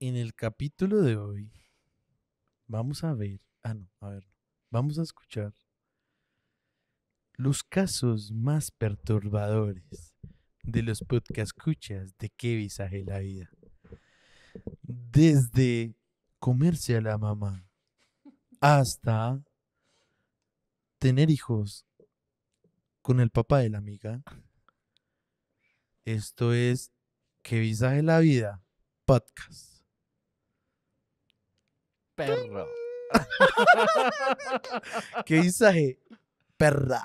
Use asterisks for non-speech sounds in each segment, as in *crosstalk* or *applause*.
en el capítulo de hoy vamos a ver, ah no, a ver, vamos a escuchar los casos más perturbadores de los podcast escuchas de qué visaje la vida. Desde comerse a la mamá hasta tener hijos con el papá de la amiga. Esto es que visaje la vida podcast perro. *laughs* ¿Qué Perra.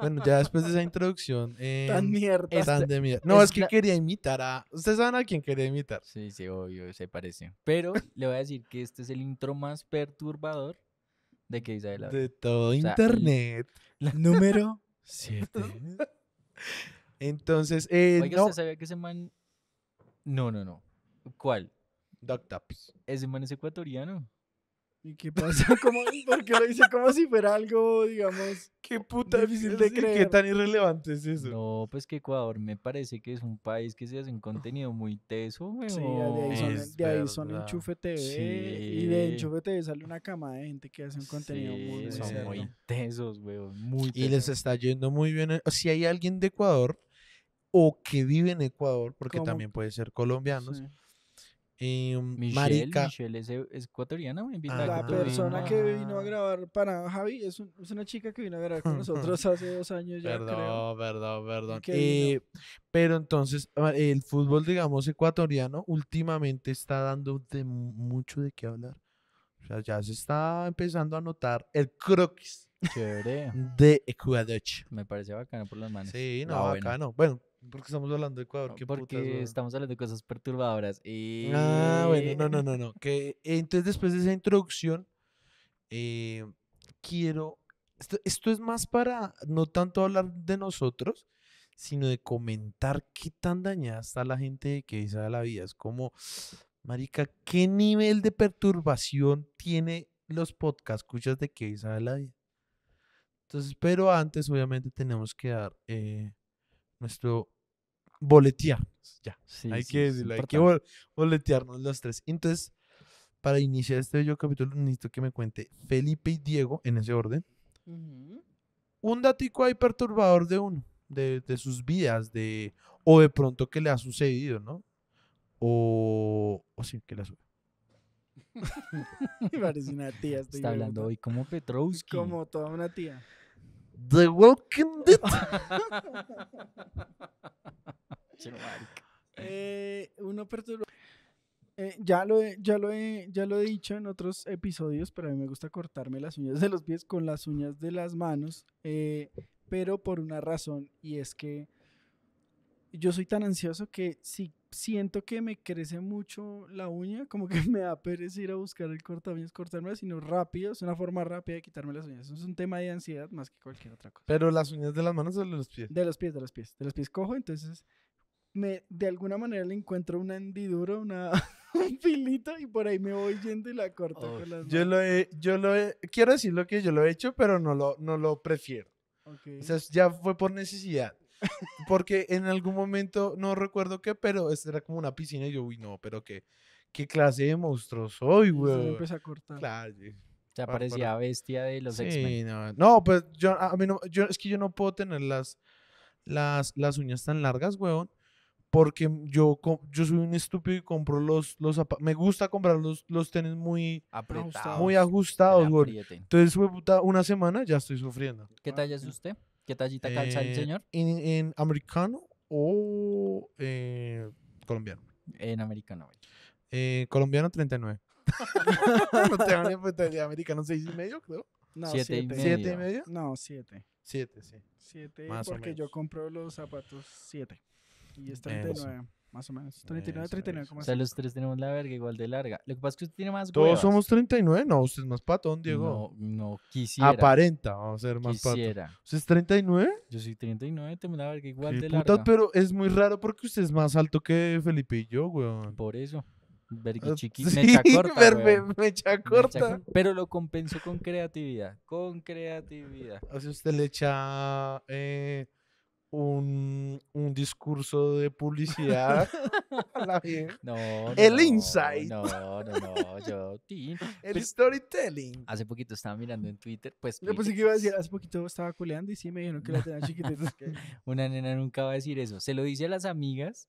Bueno, ya después de esa introducción. Em, tan mierda. Este no, es, que quería imitar a. Ustedes saben a quién quería imitar. Sí, sí, obvio, se parece. Pero le voy a decir que este es el intro más perturbador de que Isabel De todo internet. *laughs* Número 7. *laughs* Entonces, eh, ¿usted sabía que se man. No, no, no. ¿Cuál? Taps. Ese man es ecuatoriano. ¿Y qué pasa? *laughs* ¿Cómo, lo dice como si fuera algo, digamos? Qué puta difícil de creer. ¿Qué tan irrelevante es eso? No, pues que Ecuador me parece que es un país que se hace un contenido muy teso, güey. Sí, de ahí son, TV. Sí. Y de Enchufe TV sale una cama de gente que hace un contenido muy Son muy tesos, güey. Muy Y les está yendo muy bien. Eh, si hay alguien de Ecuador o que vive en Ecuador, porque también puede ser colombianos. Eh, um, Michelle, es, e, ecuatoriana. la persona que vino a grabar para Javi es, una chica que vino a grabar con *laughs* nosotros hace dos años. Ya creo. perdón, perdón, eh, pero entonces, ah, el fútbol, digamos, ecuatoriano últimamente está dando de mucho de qué hablar. ya se está empezando a notar el croquis Chévere. de Ecuador. Me pareció bacano por las manos. Sí, no, ah, bacano. Bueno. Porque estamos hablando de Ecuador. ¿Qué porque estamos hablando de cosas perturbadoras. Y... Ah, bueno, no, no, no, no. Que, entonces, después de esa introducción, eh, quiero. Esto, es más para no tanto hablar de nosotros, sino de comentar qué tan dañada está la gente que dice la vida. Es como, Marica, ¿qué nivel de perturbación tiene los podcasts escuchas de que dice la vida? Entonces, pero antes, obviamente, tenemos que dar eh, nuestro boletía, pues, Ya. hay que hay que boletearnos los tres. Entonces, para iniciar este video capítulo, necesito que me cuente Felipe y Diego, en ese orden, un datico ahí perturbador de uno, de, sus vidas, de, o de pronto que le ha sucedido, ¿no? O, o sí, que le ha sucedido. Me *laughs* parece una tía. Estoy Está hablando hoy como *laughs* Petrovsky. Como toda una tía. The Walking Dead. *laughs* Eh, uno perturba. Eh, ya, lo he, ya, lo ya lo he dicho en otros episodios, pero a mí me gusta cortarme las uñas de los pies con las uñas de las manos, eh, pero por una razón, y es que yo soy tan ansioso que si siento que me crece mucho la uña, como que *laughs* me da pereza ir a buscar el corta uñas, cortarme, sino rápido, es una forma rápida de quitarme las uñas. es un tema de ansiedad más que cualquier otra cosa. Pero las uñas de las manos o de los pies? De los pies, de los pies. De los pies cojo, entonces me, de alguna manera le encuentro una hendidura, una *laughs* un y por ahí me voy yendo y la corto con las manos. Yo lo he, yo lo quiero decir lo que yo lo he hecho, pero no lo, no lo prefiero. O sea, ya fue por necesidad. Porque en algún momento, no recuerdo qué, pero era como una piscina y yo, uy, no, pero qué, qué clase de monstruo soy, güey. Se empieza a cortar. Claro. bestia de los sí, No, pues yo, a mí no, yo, es que yo no puedo tener las, las, las uñas tan largas, weón porque yo, yo soy un estúpido y compro los, los me gusta comprar los, los tenis muy muy ajustados, Entonces, una semana ya estoy sufriendo. ¿Qué talla es usted? ¿Qué tallita calza el eh, señor? En, americano o eh, colombiano. En americano, eh, colombiano 39. *laughs* no americano 6 y medio, creo. No, 7 y medio. ¿Siete y medio? No, 7. 7, sí. 7, porque yo compro los zapatos 7. Y están de más o menos. 39, eso, 39. Eso. O sea, los tres tenemos la verga igual de larga. Lo que pasa es que usted tiene más Todos somos 39, no, usted es más patón, Diego. No, no, quisiera. Aparenta, vamos a ser más quisiera. ¿Usted es 39? Yo soy 39, tengo la verga igual de larga. pero es muy raro porque usted es más alto que Felipe y yo, weón. Por eso. Verga ah, chiquita, *laughs* *laughs* mecha corta, me, mecha corta. pero lo compenso con creatividad, con creatividad. O sea, usted le echa... Eh, un, discurso de publicidad *laughs* No, El insight. No, no, no, yo. *laughs* El pues storytelling. hace poquito estaba mirando en Twitter, pues. Yo que iba a decir, hace poquito estaba culeando y sí me dijeron que lo tenían chiquitita. *laughs* Una nena nunca va a decir eso. Se lo dice a las amigas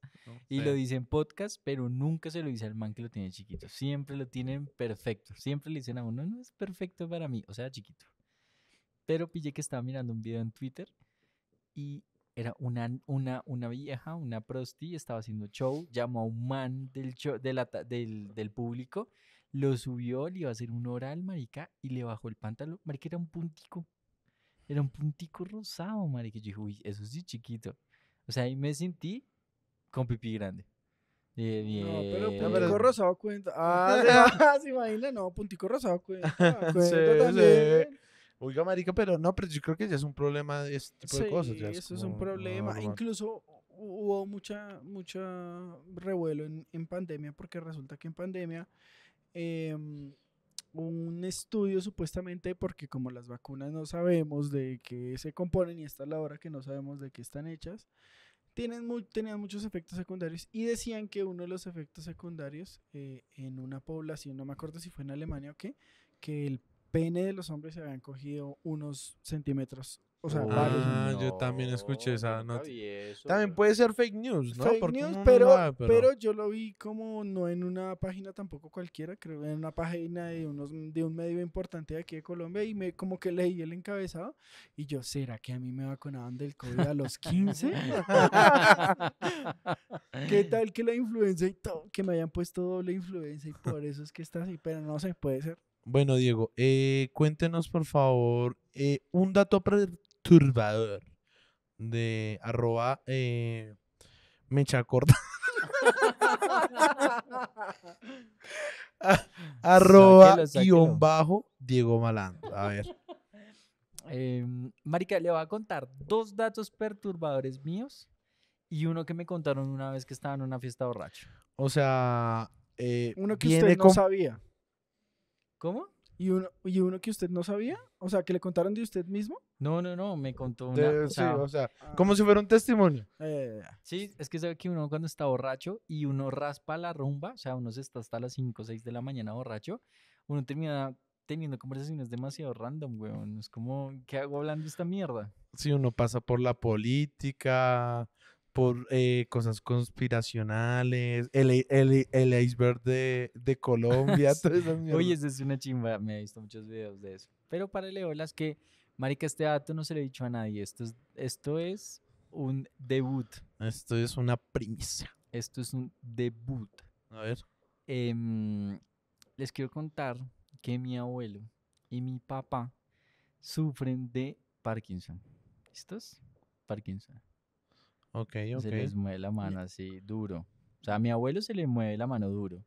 y lo dice en podcast, pero nunca se lo dice al man que lo tiene chiquito. Siempre lo tienen perfecto. Siempre le dicen a uno, no es perfecto para mí, o sea, chiquito. Pero pillé que estaba mirando un video en Twitter y era una, una, una vieja, una prosti, estaba haciendo show, llamó a un man del, show, del, público, lo subió, le iba a hacer un oral, marica, y le bajó el pantalón. Marica, era un puntico, era un puntico rosado, marica. Yo dije, uy, eso sí, chiquito. O sea, ahí me sentí con pipí grande. No, pero puntico rosado cuenta. *laughs* Ah, *laughs* se, imagina, no, puntico rosado cuenta. *laughs* sí, también. Sí. Oiga, marica, pero no, pero yo creo que ya es un problema este tipo de cosas. Sí, es eso es un problema. Incluso hubo mucha, mucha revuelo en, en, pandemia, porque resulta que en pandemia em, un estudio supuestamente, porque como las vacunas no sabemos de qué se componen y esta es la hora que no sabemos de qué están hechas, tienen muy, tenían muchos efectos secundarios y decían que uno de los efectos secundarios eh, en una población, no me acuerdo si fue en Alemania o qué, que el pene de los hombres se habían cogido unos centímetros. O sea, ah, yo también escuché esa noticia. También puede ser fake news, ¿no? pero, pero... yo lo vi como no en una página tampoco cualquiera, creo en una página de, unos, de un medio importante de aquí de Colombia y me como que leí el encabezado y yo, ¿será que a mí me vacunaban del COVID a los 15? *laughs* ¿Qué tal que la influenza y todo, que me hayan puesto doble influenza y por eso es que está así? Pero no sé, puede ser. Bueno, Diego, eh, cuéntenos por favor eh, un dato perturbador de arroba eh, mecha corta *laughs* arroba guión bajo Diego Malandro. A ver. Em, marica, le voy a contar dos datos perturbadores míos y uno que me contaron una vez que estaba en una fiesta borracho. O sea, Uno que usted no sabía. ¿Cómo? ¿Y uno, ¿Y uno que usted no sabía? O sea, que le contaron de usted mismo. No, no, no, me contó una. sí, o sea, ah. como si fuera un testimonio. sí, es que sabe que uno cuando está borracho y uno raspa la rumba, o sea, uno se está hasta las 5 o 6 de la mañana borracho, uno termina teniendo conversaciones demasiado random, güey. Es como, ¿qué hago hablando esta mierda? Sí, uno pasa por la política, por eh, cosas conspiracionales, el, el, el iceberg de, de *laughs* Colombia, Oye, eso es una chimba, me he visto muchos videos de eso. Pero para Leolas que, marica, este dato no se le he dicho a nadie, esto es, esto es un debut. Esto es una primicia. Esto es un debut. A ver. Em, les quiero contar que mi abuelo y mi papá sufren de Parkinson. ¿Listos? Parkinson. Ok, ok. Se les mueve la mano así duro. O sea, a mi abuelo se le mueve la mano duro.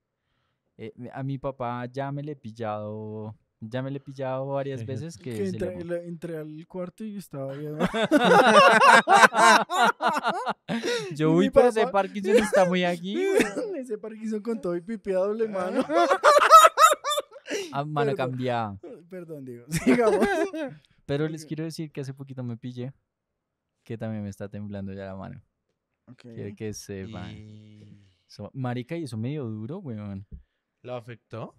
Eh, a mi papá ya me le he pillado ya me le he pillado varias veces que, que entré, le... al cuarto y estaba bien. *laughs* *laughs* Yo voy, para ese Parkinson está muy *laughs* aquí. ese Parkinson con todo y pipi mano. a ah, mano cambiada. Perdón, digo. Pero les quiero decir que hace poquito me pillé que también me está temblando ya la mano. Quiere que se va marica, y eso medio duro, weón. ¿Lo afectó?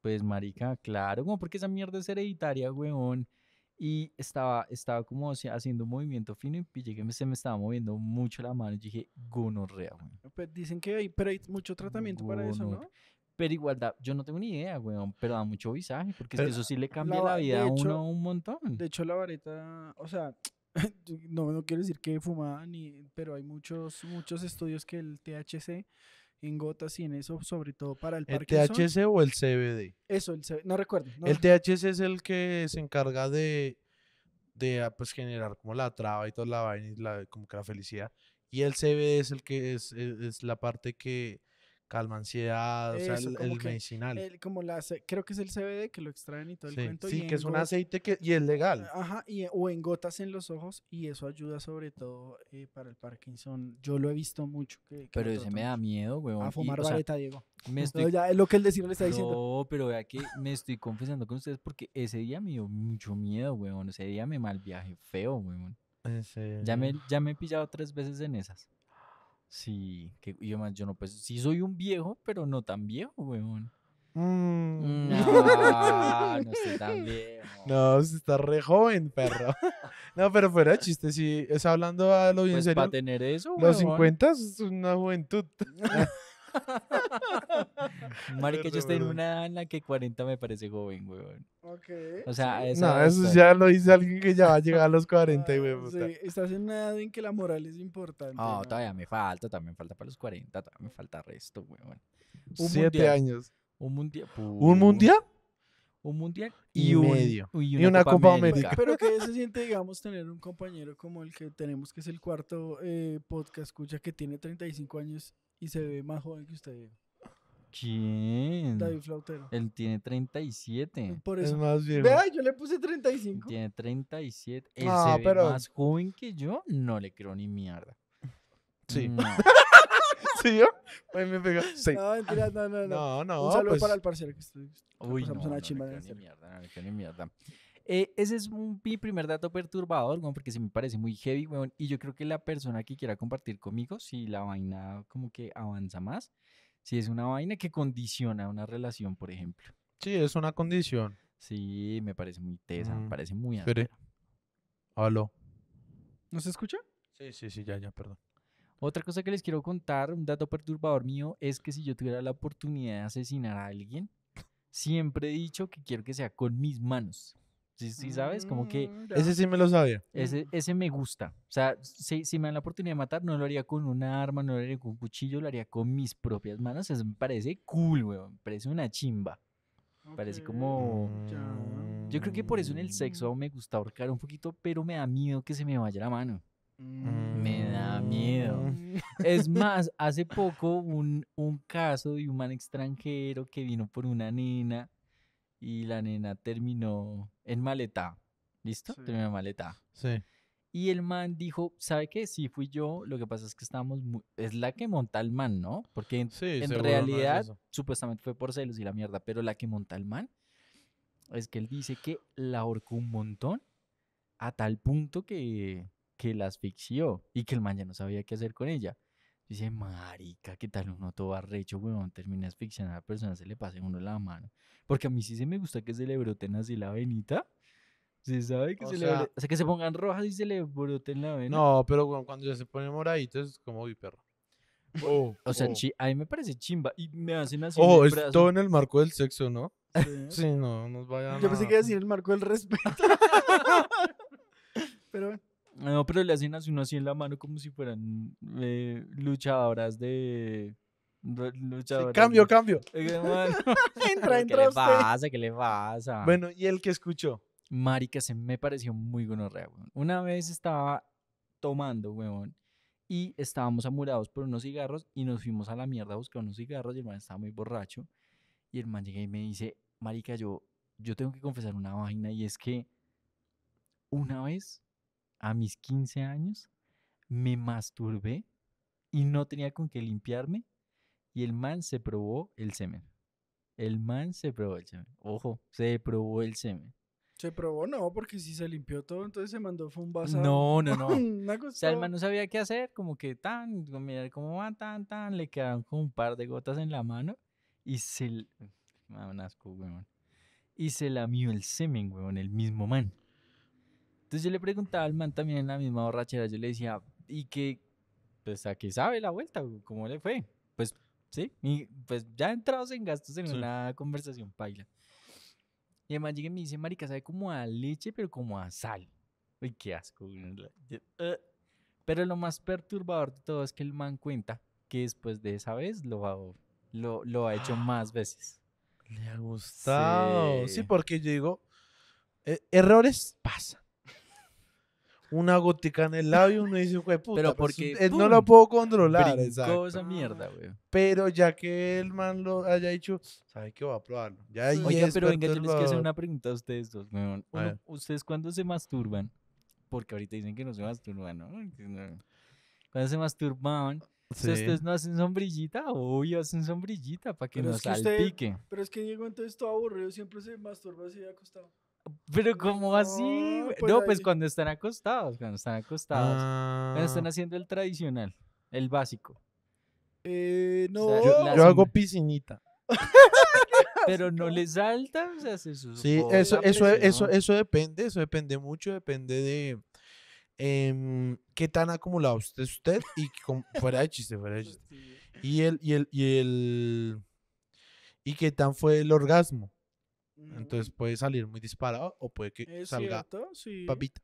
Pues, marica, claro, como porque esa mierda es hereditaria, weón. Y estaba, estaba como haciendo un movimiento fino y pillé que se me estaba moviendo mucho la mano. Y dije, gonorrea, weón. Pues, dicen que hay, pero hay mucho tratamiento para eso, ¿no? Pero igual, da, yo no tengo ni idea, weón, pero da mucho visaje, porque eso sí le cambia la, vida a uno un montón. De hecho, la vareta, o sea, *laughs* no, no quiero decir que fumaba, ni, pero hay muchos, muchos estudios que el THC en gotas y en eso, sobre todo para el, Parkinson. ¿El THC o el CBD? Eso, el no recuerdo. el THC es el que se encarga de, de ah, pues, generar como la traba y toda la vaina y la, como que la felicidad. Y el CBD es el que es e, la parte que calma ansiedad, o sea, el, medicinal. como creo que es el CBD que lo extraen y todo el cuento. Sí, que es un aceite que, y es legal. Ajá, y, eh, o en gotas en los ojos y eso ayuda sobre todo eh, para el Parkinson. Yo lo he visto mucho. pero ese me da miedo, weón. A fumar Diego. *laughs* ya, es lo que el le está diciendo. No, pero vea que me estoy confesando con ustedes porque ese día me dio mucho miedo, weón. Ese día me mal viaje feo, weón. Ya, ya me he pillado tres veces en esas. Sí, que yo más, yo no, pues sí soy un viejo, pero no tan viejo, weón. Mm. No, *laughs* no estoy tan viejo. No, está re joven, perro. *laughs* No, pero fuera chiste, Si es hablando a lo bien pues, serio. tener eso, Los 50 es una juventud. *laughs* *laughs* Marica, yo estoy en una en la que 40 me parece joven, weón. Ok. O sea, eso ya lo dice alguien que ya va a llegar a los 40, *laughs* ah, y estás en una edad en que la moral es importante. no, todavía me falta, también falta para los 40, todavía me falta resto, weón. Siete años. Un mundial. ¿Un mundial? un mundial y, un, medio. Y una, Copa, América. Pero que se siente, digamos, tener un compañero como el que tenemos, que es el cuarto eh, podcast escucha, que tiene 35 años y se ve más joven que usted. ¿Quién? David Flautero. Él tiene 37. Por eso. Es más viejo. Vea, yo le puse 35. Tiene 37. Él se ve más joven que yo. No le creo ni mierda. Sí. *laughs* ¿Sí yo? Ay, me pegó. No, mentira, no, no, no. Un saludo pues. para el parcero que estoy. Uy, no, no, no, le ni mierda, no le creo ni mierda. Eh, ese es mi primer dato perturbador, porque se me parece muy heavy, weón. Y yo creo que la persona que quiera compartir conmigo, si la vaina como que avanza más, si es una vaina que condiciona una relación, por ejemplo. Sí, es una condición. Sí, me parece muy tesa, me mm. parece muy Espere. Aló. ¿No se escucha? Sí, sí, sí, ya, ya, perdón. Otra cosa que les quiero contar, un dato perturbador mío, es que si yo tuviera la oportunidad de asesinar a alguien, siempre he dicho que quiero que sea con mis manos. ¿Sí, sabes? Como que... Mm, ese sí me lo sabía. Ese, me gusta. O sea, si, me dan la oportunidad de matar, no lo haría con una arma, no lo haría con un cuchillo, lo haría con mis propias manos. Eso me parece cool, weón. Me parece una chimba. Parece como... Yo creo que por eso en el sexo mm. me gusta ahorcar un poquito, pero me da miedo que se me vaya la mano. Me da miedo. Mm. *laughs* Es más, hace poco un, un caso de un man extranjero que vino por una nena y la nena terminó en maleta. ¿Listo? Terminó en maleta. Sí. Y el man dijo, ¿sabe qué? Sí fui yo, lo que pasa es que estábamos... Es la que monta el man, ¿no? Porque en, realidad supuestamente fue por celos y la mierda, pero la que monta el man es que él dice que la ahorcó un montón a tal punto que, que la asfixió y que el man ya no sabía qué hacer con ella dice, marica, ¿qué tal uno todo arrecho, weón? Termina asfixiando a la persona, se le pase uno la mano. Porque a mí sí se me gusta que se le broten así la venita. Se sabe que se sea, le O sea, que se pongan rojas y se le broten la venita No, pero cuando ya se pone moradito es como uy, perro. Oh, o sea, oh. a mí me parece chimba. Y me hacen así. Oh, es todo en el marco del sexo, ¿no? Sí, *laughs* no, no, nos vayan. Yo pensé que iba a decir el marco del respeto. *laughs* pero bueno. No, pero le hacen así uno así en la mano como si fueran eh, luchadoras de... cambio, cambio. entra, entra ¿Qué le pasa? ¿Qué le pasa? Bueno, ¿y el que escuchó? Marica, se me pareció muy gonorrea, weón. Una vez estaba tomando, weón, y estábamos amurados por unos cigarros y nos fuimos a la mierda a buscar unos cigarros y el man estaba muy borracho. Y el man llega y me dice, marica, yo, yo tengo que confesar una vaina y es que una vez a mis 15 años, me masturbé y no tenía con qué limpiarme y el man se probó el semen. El man se probó el semen. Ojo, se probó el semen. Se probó, no, porque si se limpió todo, entonces se mandó fue un vaso. No, no, no. *laughs* o sea, el man no sabía qué hacer, como que tan, como cómo tan, tan, le quedaron con un par de gotas en la mano y se... Man, mm, asco, weón. Y se lamió el semen, weón, el mismo man. Entonces yo le preguntaba al man también en la misma borrachera, yo le decía, ¿y qué? Pues a qué sabe la vuelta, ¿cómo le fue? Pues sí, y pues ya entrados en gastos en una conversación paila. Y además llegué y me dice, marica, sabe como a leche, pero como a sal. Uy, qué asco. Eh. Pero lo más perturbador de todo es que el man cuenta que después de esa vez lo ha, lo, ha hecho *gasps* más veces. Le ha gustado. Sí, porque yo digo, e, errores pasan una gotica en el labio, uno dice, güey, pero pues, porque, pues, no lo puedo controlar. Brincó esa mierda, güey. Pero ya que el man lo haya dicho, sabe que va a probarlo. Ya pero venga, yo les quiero hacer una pregunta a ustedes dos. ¿Ustedes cuando se masturban? Porque ahorita dicen que no se masturban, ¿no? Cuando se masturban ustedes no hacen sombrillita, Uy, hacen sombrillita para que no salpique. pero es que Diego, entonces todo aburrido, siempre se masturba así acostado. Pero ¿cómo así, no, pues cuando están acostados, cuando están acostados, están ah. haciendo el tradicional, el básico. Eh, no, yo, hago piscinita. *laughs* Pero no le saltan, o sea, Sí, eso, eso, eso, eso depende, eso depende mucho, depende de em, qué tan acumulado usted usted y fuera de chiste, fuera de chiste. *laughs* Y el, y el, y el, y qué tan fue el orgasmo. Entonces puede salir muy disparado o puede que salga papita.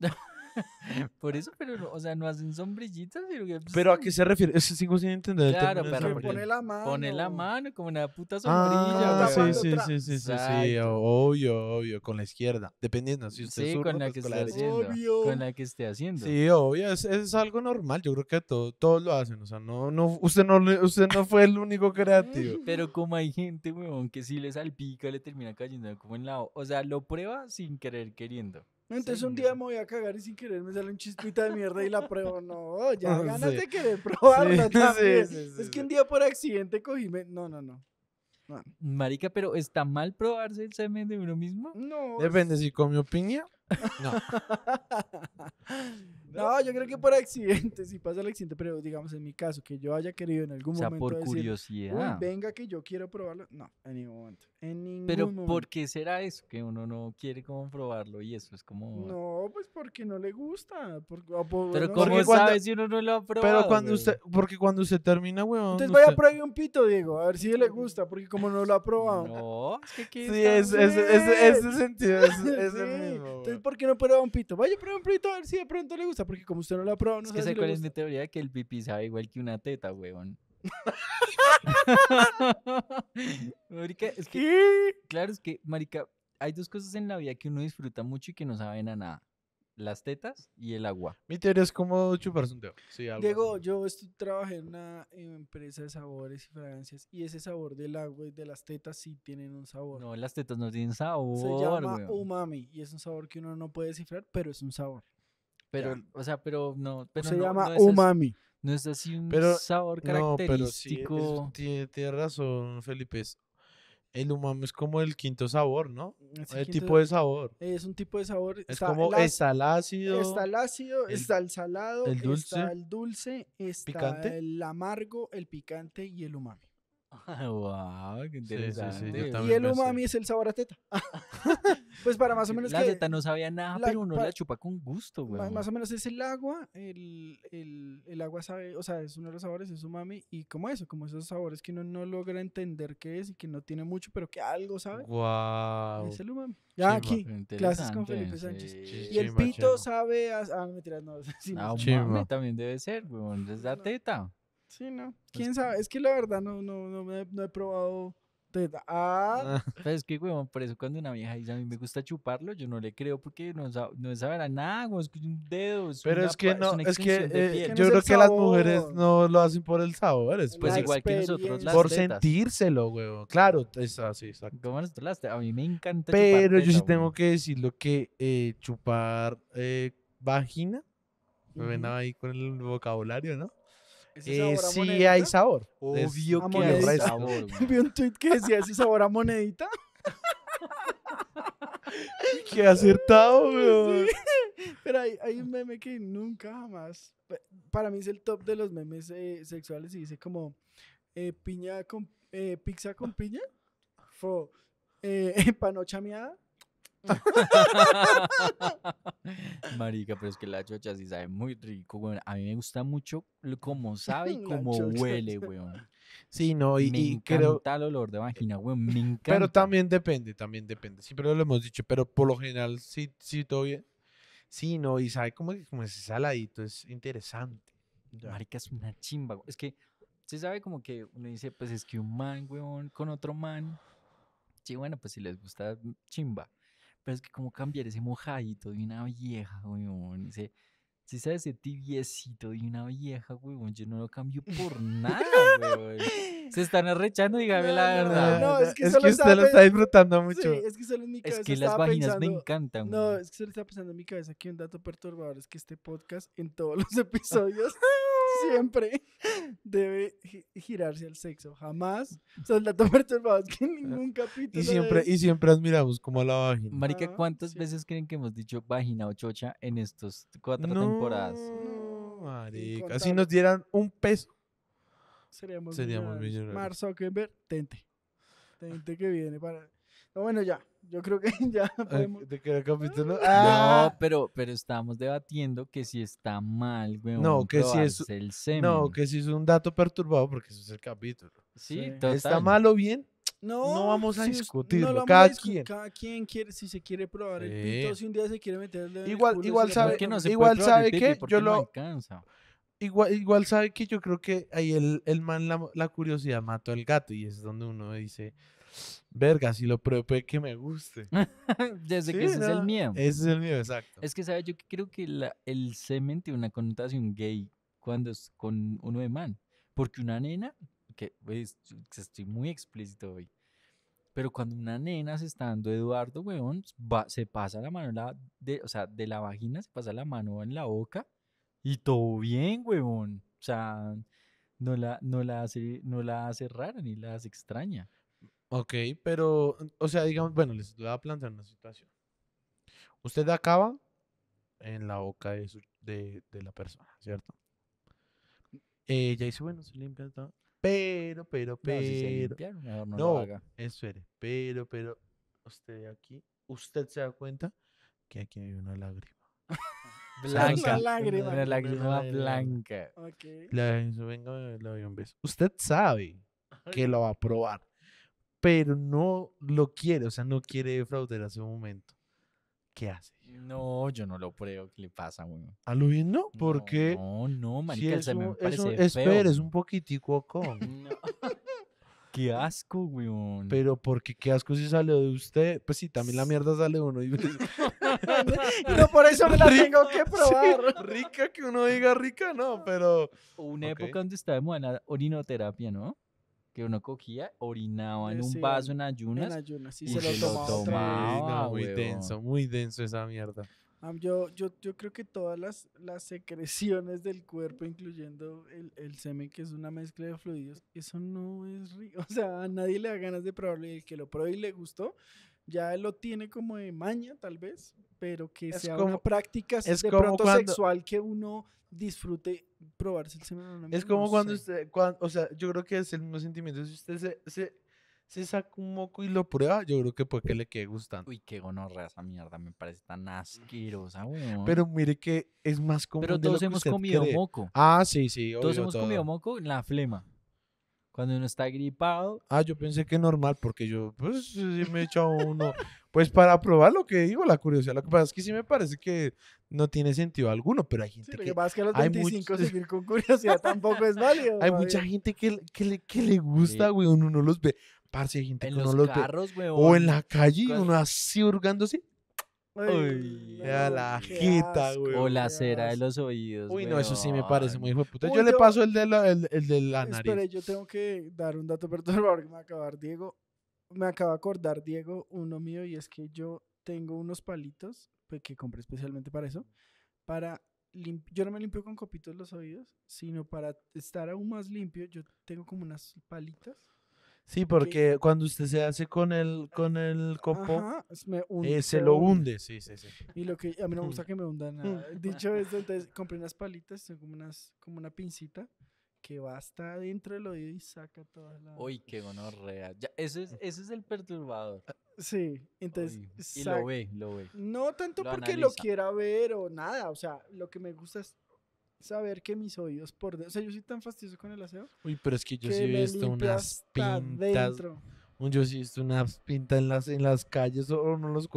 *laughs* *laughs* Por eso, pero, o sea, no hacen sombrillitas. Pues, pero, a qué se refiere? Ese sigo sin entender. Claro, pero pone la mano. Pone la mano como una puta ah, sombrilla. Ah, sí, sí, sí, sí, sí, sí, obvio, obvio, con la izquierda. Dependiendo si usted sí, con la pues que haciendo. Con la que esté haciendo. Sí, obvio, es, es algo normal. Yo creo que todos lo hacen. O sea, no, no, usted no, usted no fue el único creativo. *laughs* pero como hay gente, weón, que si le salpica, le termina cayendo como en la... O sea, lo prueba sin querer queriendo. Entonces un día me voy a cagar y sin querer me sale un chispita de mierda y la *laughs* pruebo. No, ya ah, gánate que de querer probarla *laughs* también. es que un día por accidente cogíme... No, no, no, Marica, pero ¿está mal probarse el semen de uno mismo? No. Depende si mi opinión *laughs* No. No, yo creo que por accidente, si pasa el accidente, pero digamos en mi caso, que yo haya querido en algún o sea, momento. por decir, curiosidad. venga, que yo quiero probarlo. No, en ningún momento. En ningún Pero ¿por qué será eso? Que uno no quiere como probarlo y eso es como... No, pues porque no le gusta. Pero ¿cómo sabes si uno no lo ha probado? Pero cuando usted, porque cuando se termina, weón. Entonces vaya a probar un pito, Diego, a ver si le mm. gusta, porque como no lo ha probado. No, es que qué. Sí, es, ese sentido es, el *laughs* mismo. Entonces, ¿por qué no prueba un pito? Vaya a probar un pito a ver si de pronto le gusta porque como usted no la prueba, no es que sé cuál es mi teoría, que el pipí sabe igual que una teta, weón. *laughs* es que, claro, es que, marica, hay dos cosas en la vida que uno disfruta mucho y que no saben a nada. Las tetas y el agua. Mi teoría es como chuparse un dedo. Diego, yo trabajé en una empresa de sabores y fragancias y ese sabor del agua y de las tetas sí tienen un sabor. No, las tetas no tienen sabor. Se llama umami y es un sabor que uno no puede descifrar, pero es un sabor. Pero, o sea, pero no. Pero se llama umami. no es así un sabor característico. No, pero sí, tiene, razón, Felipe. el umami es como el quinto sabor, ¿no? Es el, tipo de sabor. Es un tipo de sabor. Es como está ácido. Está el ácido, está el salado, el dulce, está el dulce, está el amargo, el picante y el umami. wow, *laughs* qué interesante. y el umami es el sabor a teta. *laughs* Pues para más o menos. La que no sabía nada, pero uno la chupa con gusto, güey. Más, o menos es el agua, el, el, el, agua sabe, o sea, es uno de los sabores, es umami, y como eso, como esos sabores que uno no logra entender qué es y que no tiene mucho, pero que algo sabe. Wow. Es el umami. Ya aquí, clases con Felipe Sánchez. y el pito sabe a. Ah, tiras, no. *laughs* Sí, también debe ser, güey, es la teta. Sí, no. Pues Quién sabe, es que la verdad no, no, no he probado Ah. es que, weón, por eso cuando una vieja dice a mí me gusta chuparlo, yo no le creo porque no, no nada, es un dedo. Pero una, es que no, es, que, eh, yo creo que las mujeres no lo hacen por el sabor. Es pues igual que nosotros Por sentirselo, sentírselo, weón. Claro, es así, exacto. Como A mí me encanta Pero yo sí tengo que decirlo que eh, chupar eh, vagina, me ven ahí con el vocabulario, ¿no? Eh, sí hay sabor. Obvio que hay sabor. *laughs* Vi un tweet que decía ese sabor a monedita. *laughs* Qué acertado, Pero hay, un meme que nunca jamás. Para mí es el top de los memes eh, sexuales y dice como eh, piña con pizza con piña. Fo, *laughs* panocha *laughs* Marica, pero es que la chocha sí sabe muy rico, weón. A mí me gusta mucho cómo sabe y *laughs* cómo huele, weón. Sí, no, y, me encanta creo... el olor de vagina, weón, me *laughs* encanta. Pero también depende, también depende. sí, pero lo hemos dicho, pero por lo general sí, sí, todo bien. Sí, no, y sabe cómo, como ese saladito, es interesante. Marica, es una chimba, es que se sabe como que uno dice, pues es que un man, weón, con otro man. Sí, bueno, pues si les gusta, mm, chimba. Pero es que como cambiar ese mojadito de una vieja, weón. Ese, si sabe ese tibiecito de una vieja, weón, yo no lo cambio por nada, weón. Se están arrechando, dígame la verdad. No, es que, es que usted lo está disfrutando mucho. es que solo en mi cabeza. Es que las vaginas me encantan. No, es que solo está pensando en mi cabeza Aquí un dato perturbador es que este podcast en todos los episodios *laughs* siempre *laughs* debe girarse al sexo. Jamás. O sea, la *laughs* perturbado que en ningún capítulo. Y siempre, y siempre admiramos como a la vagina. Marica, ah, ¿cuántas veces creen que hemos dicho vagina o chocha en estos cuatro temporadas? No, marica. Si nos dieran un peso, seríamos, seríamos Marzo, que Zuckerberg, tente. Tente que viene para. bueno, ya. Yo creo que *laughs* ya podemos. capítulo? Ah. Ah. No, pero, pero estamos debatiendo que si está mal, weón. No, que si es. El No, que si es un dato perturbado, porque eso es el capítulo. Sí, ¿Está mal o bien? No, no vamos a discutirlo. cada, quien. cada quien. quiere, si se quiere probar el pito, si un día se quiere meterle... Igual, igual sabe, que igual sabe que yo lo. Igual, igual sabe que yo creo que ahí el, el man la, la curiosidad mató al gato y es donde uno dice verga, si lo pruebo que me guste. Desde *laughs* que ese es el mío. Ese es el mío, exacto. Es que, ¿sabes? Yo creo que el semen tiene una connotación gay cuando es con uno de man. Porque una nena, que pues, estoy muy explícito hoy, pero cuando una nena se está dando Eduardo, weón, se pasa la mano, la, de, o sea, de la vagina se pasa la mano en la boca y todo bien, weón. O sea, no la, no la, hace, no la hace rara ni la hace extraña. Ok, pero, o sea, digamos, bueno, les voy a plantear una situación. Usted acaba en la boca de, su, de, de la persona, ¿cierto? Ella dice, bueno, se limpia todo. Pero, pero, pero. No, si se limpia, no, Pero, pero, usted aquí, usted se da cuenta que aquí hay una lágrima. *laughs* blanca. Una lágrima. Una lágrima blanca. Okay. venga, le doy un beso. Usted sabe *laughs* que lo va a probar pero no lo quiere, o sea, no quiere defraudar a su momento. ¿Qué hace? No, yo no lo creo que le pasa, güey. ¿A Luis no? Porque. No, no, manica, se me parece Espera, es un poquitico con. *laughs* Qué asco, weón. Pero porque qué asco si salió de usted. Pues sí, también la mierda sale uno. *laughs* Y... no, por eso me la tengo que *laughs* probar. rica que uno diga rica, no, pero. Una época donde estábamos en la orinoterapia, ¿no? que uno cogía, orinaba en un vaso en ayunas. En ayunas, sí, y se, se, lo tomaba. muy denso, muy denso esa mierda. yo, yo, yo creo que todas las, las secreciones del cuerpo, incluyendo el, el semen, que es una mezcla de fluidos, eso no es rico. *laughs* O sea, a nadie le da ganas de probarlo y el que lo probó y le gustó, ya lo tiene como de maña, tal vez, pero que sea como, una práctica es de como sexual que uno disfrute probarse el semen. es como cuando usted, o sea, yo creo que es el mismo sentimiento. Si usted se, se, saca un moco y lo prueba, yo creo que puede que le quede gustando. Uy, qué gonorrea esa mierda, me parece tan asquerosa, Pero mire que es más como Pero todos hemos comido moco. Ah, sí, sí. todos hemos comido moco la flema. Cuando uno está gripado. Ah, yo pensé que normal, porque yo, pues, sí me he echado uno. pues para probar lo que digo, la curiosidad. Lo que pasa es que sí me parece que no tiene sentido alguno, pero hay gente que. Lo que pasa que los 25 seguir con curiosidad tampoco es válido. Hay mucha gente que, le, que le gusta, güey, uno no los ve. Parce, hay gente en que los no carros, los ve. O en la calle, uno así hurgándose. Uy, a la jita, güey. O la cera de los oídos. Uy, no, eso sí me parece muy hijo de puta. yo, le paso el de la, el, la nariz. yo tengo que dar un dato *laughs* perturbador que me acabar, Diego. Me acaba de acordar, Diego, uno mío, y es que yo tengo unos palitos pues, que compré especialmente para eso. Para yo no me limpio con copitos los oídos, sino para estar aún más limpio, yo tengo como unas palitas Sí, porque cuando usted se hace con el, con el copo, eh, se lo hunde. Sí, sí, sí. Y lo que a mí no me gusta *laughs* que me hunda nada. *laughs* Dicho esto, entonces compré unas palitas, como, unas, como una pincita que va hasta dentro del oído y saca toda la. Uy, qué gonorrea. *laughs* Ese es, el perturbador. Ah, sí, entonces. y lo ve, lo ve. No tanto porque lo quiera ver o nada. O sea, lo que me gusta es saber que mis oídos por dentro. O sea, yo soy tan fastidioso con el aseo. Uy, pero es que yo sí he visto unas pintas. Un Yo sí he visto unas pintas en las, en las calles o no los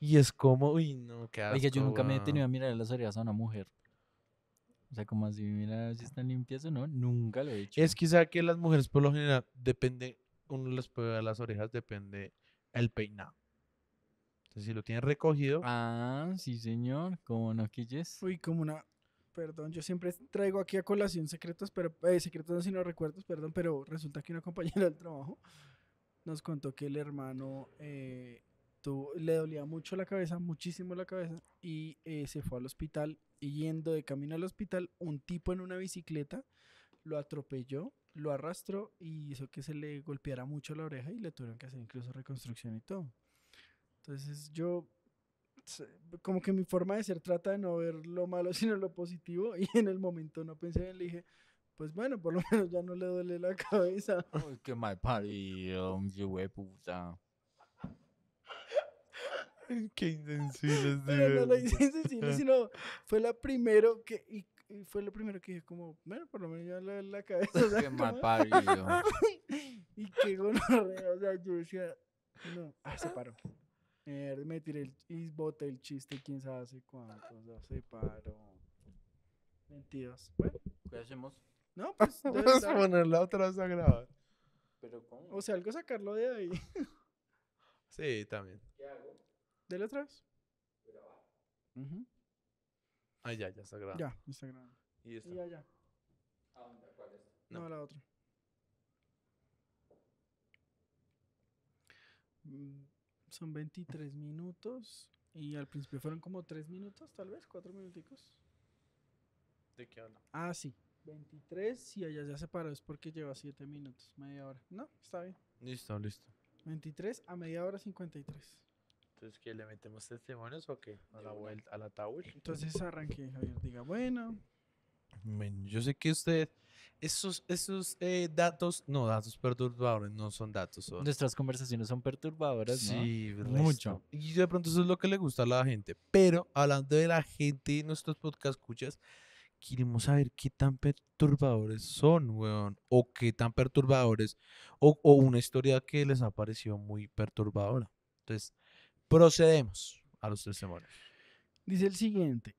Y es como, uy, no, qué asco, Oiga, yo nunca me he tenido a mirar las orejas a una mujer. O sea, como así, mira si están limpias o no, nunca lo he hecho. Es quizá que las mujeres por lo general depende, uno les puede ver las orejas, depende el peinado. Entonces, si lo tienes recogido. Ah, sí, señor, como no quilles. Uy, como una perdón, yo siempre traigo aquí a colación secretos, pero eh, secretos no sino recuerdos, perdón, pero resulta que una *laughs* compañera del trabajo nos contó que el hermano eh, le dolía mucho la cabeza, muchísimo la cabeza, y eh, se fue al hospital. Y yendo de camino al hospital, un tipo en una bicicleta lo atropelló, lo arrastró y hizo que se le golpeara mucho la oreja y le tuvieron que hacer incluso reconstrucción y todo. Entonces yo como que mi forma de ser trata de no ver lo malo, *laughs* sino lo positivo. Y en el momento no pensé bien, le dije, pues bueno, por lo *laughs* menos ya no le duele la cabeza. que mal parido, güey, puta. Qué insensible. no sino *laughs* fue la primero que... Y, fue lo primero que dije, como, bueno, por lo menos ya le duele la cabeza. Que mal parido. y qué bueno o sea, yo decía, no, ah, se paró. Eh, me tiré el, y bote el chiste, quién sabe hace cuánto, se separo. Mentiras. Bueno. ¿Qué hacemos? No, pues. *laughs* Vamos a la otra vez a grabar. ¿Pero cómo? O sea, algo sacarlo de ahí. *laughs* sí, también. ¿Qué hago? De la otra vez. Grabar. Ah, ya, ya está grabado Ya, ya está grabado Y, está? y ya, ya. Ah, ¿A dónde? ¿Cuál es? No, la otra. Mmm son 23 minutos. Y al principio fueron como 3 minutos, tal vez, 4 minuticos. ¿De qué habla? Ah, sí. 23, si allá ya se paró es porque lleva 7 minutos, media hora. No, está bien. Listo, listo. 23 a media hora 53. Entonces, ¿qué le metemos testimonios o qué? A la vuelta, a la Tower. Entonces arranque, Javier. Diga, bueno, yo sé que usted, esos, esos eh, datos, no, datos perturbadores, no son datos. Nuestras conversaciones son perturbadoras, sí, pues, mucho. Y de pronto eso es lo que le gusta a la gente. Pero hablando de la gente y nuestros podcast escuchas, queremos saber qué tan perturbadores son, weón. O qué tan perturbadores. O, o una historia que les ha parecido muy perturbadora. Entonces, procedemos a los testimonios. Dice el siguiente.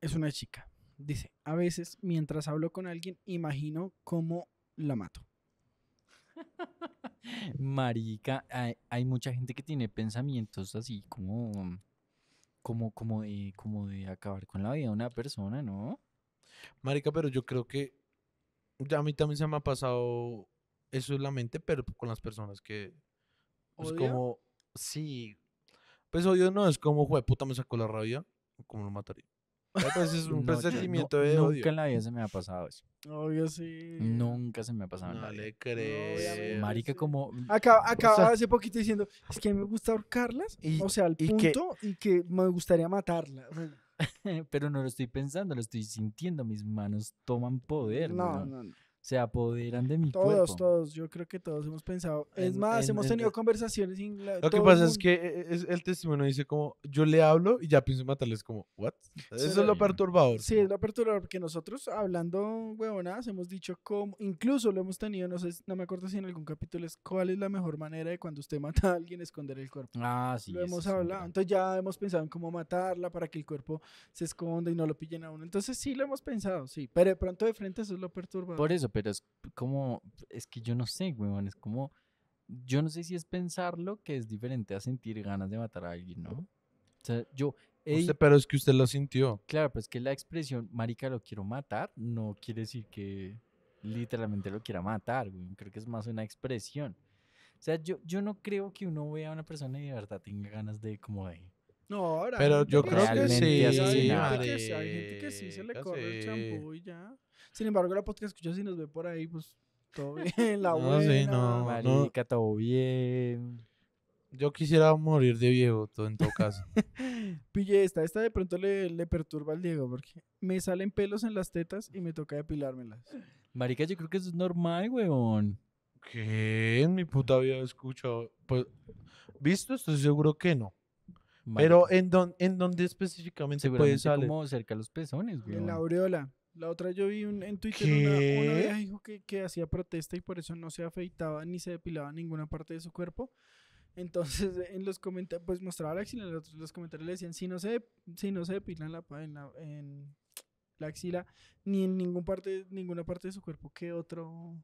Es una chica. Dice, a veces mientras hablo con alguien imagino cómo la mato. *laughs* Marica, hay, mucha gente que tiene pensamientos así como, como, como, de, como de acabar con la vida de una persona, ¿no? Marica, pero yo creo que a mí también se me ha pasado eso en la mente, pero con las personas que es pues, como, sí, pues odio no, es como, puta, me sacó la rabia, como lo mataría es un presentimiento de nunca odio. Nunca en la vida se me ha pasado eso. Obvio sí. Nunca se me ha pasado no le crees. Marica, como. Acaba, hace poquito diciendo, es que a mí me gusta ahorcarlas, o sea, al punto, y que me gustaría matarlas. *laughs* Pero no lo estoy pensando, lo estoy sintiendo. Mis manos toman poder. No, no, no se apoderan de mi todos, cuerpo. Todos, todos, yo creo que todos hemos pensado. Es más, hemos tenido conversaciones. lo que pasa es que e, e, el testimonio dice como, yo le hablo y ya pienso matarle Es como, ¿what? Eso es lo perturbador. Sí, es lo perturbador, porque nosotros hablando huevonadas hemos dicho como, incluso lo hemos tenido, no sé, no me acuerdo si en algún capítulo es cuál es la mejor manera de cuando usted *laughs* mata a alguien esconder el cuerpo. Ah, sí. Lo hemos hablado, entonces ya hemos pensado en cómo matarla para que el cuerpo se esconda y no lo pillen a uno. Entonces sí lo hemos pensado, sí, pero de pronto de frente eso es lo perturbador. Por eso, pero es como, es que yo no sé, weón, es como, yo no sé si es pensarlo que es diferente a sentir ganas de matar a alguien, ¿no? O sea, yo... pero es que usted lo sintió. Claro, pues que la expresión, marica, lo quiero matar, no quiere decir que literalmente lo quiera matar, güey. Creo que es más una expresión. O sea, yo, yo no creo que uno vea a una persona y de verdad tenga ganas de como de no, ahora. Pero yo creo que sí. Hay gente que, sí. hay gente que sí se le corre el champú y ya. Sin embargo, la podcast escuchó, si nos ve por ahí, pues todo bien, *laughs* la buena. No, sí, no, Marica, todo bien. Yo quisiera morir de viejo, todo en todo caso. *laughs* Pille esta, esta de pronto le, perturba al Diego porque me salen pelos en las tetas y me toca depilármelas. Marica, yo creo que eso es normal, weón. ¿Qué? En mi puta vida he escuchado. Pues, visto, estoy seguro que no. Pero en, en dónde específicamente puede como cerca de los pezones, En la aureola. La otra yo vi en Twitter una, dijo que, hacía protesta y por eso no se afeitaba ni se depilaba ninguna parte de su cuerpo. Entonces *laughs* en los comentarios, pues mostraba la axila, los, los comentarios le decían, si no se, si no se depilan en la, axila, ni en ningún parte, ninguna parte de su cuerpo, ¿qué otro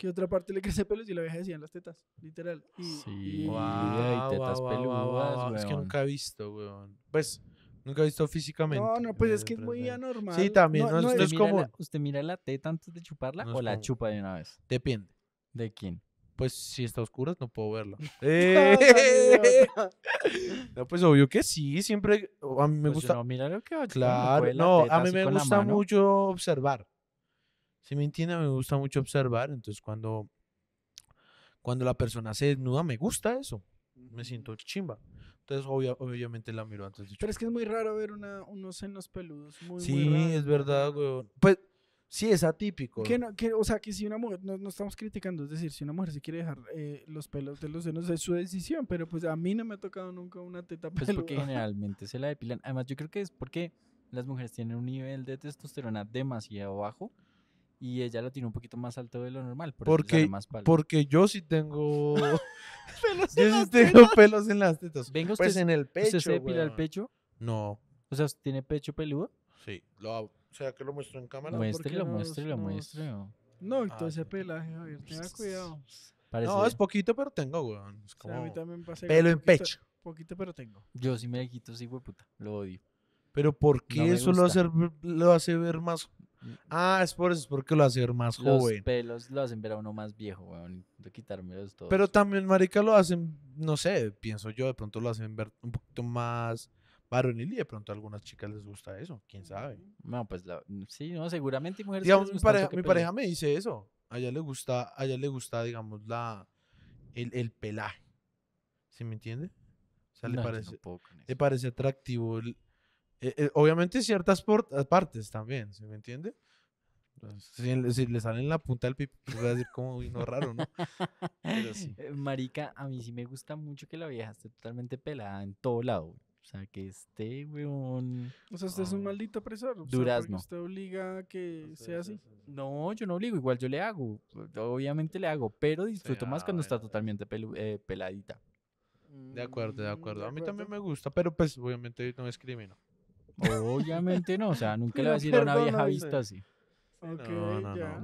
que otra parte le crece pelos y la vieja en las tetas, literal. sí, y, tetas peludas. es que nunca he visto, weón. Pues, nunca he visto físicamente. No, no, pues es eh, que es muy anormal. Sí, también. No, es, como. ¿Usted mira la teta antes de chuparla o la chupa de una vez? Depende. ¿De quién? Pues si está oscura, no puedo verla. *laughs* Eh, *laughs* no, pues obvio que sí, siempre. A mí me pues, gusta. No, mira lo que va Claro, no, a mí me gusta mucho observar. Si me entiende, me gusta mucho observar. Entonces, cuando, cuando la persona se desnuda, me gusta eso. Me siento chimba. Entonces, obviamente la miro antes de Pero es que es muy raro ver una, unos senos peludos. Muy, sí, es verdad, güey. Pues sí, es atípico. Que o sea, que si una mujer, no, estamos criticando, es decir, si una mujer se quiere dejar eh, los pelos de los senos, es su decisión. Pero pues a mí no me ha tocado nunca una teta peluda. Pues porque *laughs* generalmente se la depilan. Además, yo creo que es porque las mujeres tienen un nivel de testosterona demasiado bajo y ella lo tiene un poquito más alto de lo normal. Por porque, porque yo sí tengo. *laughs* pelos *laughs* yo sí tengo pelos en las tetas. Venga pues usted, en el pecho. ¿Usted se depila el pecho? No. O sea, ¿tiene pecho peludo? Sí. Lo, o sea, que lo muestro en cámara. Muestre, lo muestre, lo muestre. No, y ah, todo ese pelaje, Javier, tenga cuidado. no, es poquito, pero tengo, weón. Es como a mí también pasa pelo en pecho. Poquito, pero tengo. Yo sí me le quito, sí, puta. Lo odio. Pero ¿por qué eso lo hace, lo hace ver más Ah, es por eso, es porque lo hace ver más joven. Los pelos lo hacen ver a uno más viejo, weón. De quitármelos todos. Pero también, marica, lo hacen, no sé, pienso yo, de pronto lo hacen ver un poquito más varonil y de pronto algunas chicas les gusta eso, quién sabe. No, pues sí, no, seguramente mujeres. mi, pareja, me dice eso. A ella le gusta, a ella le gusta, digamos, la, el, pelaje. ¿Sí me entiende? O sea, le parece, parece atractivo el, eh, eh, obviamente ciertas eh, partes también, ¿se ¿sí me entiende? Pues, si, le salen la punta del pipi, pues voy a decir como vino raro, ¿no? *laughs* Marica, a mí sí me gusta mucho que la vieja esté totalmente pelada en todo lado. O sea, que esté, weón. O sea, usted es un ah, maldito presor. O usted obliga a que sea así. No, yo no obligo, igual yo le hago. Obviamente le hago, pero disfruto más cuando está ah, totalmente peladita. De acuerdo, de mm, acuerdo, A mí también me gusta, pero pues obviamente no es crimen Obviamente no, o sea, *laughs* nunca le va a decir a una vieja vista así.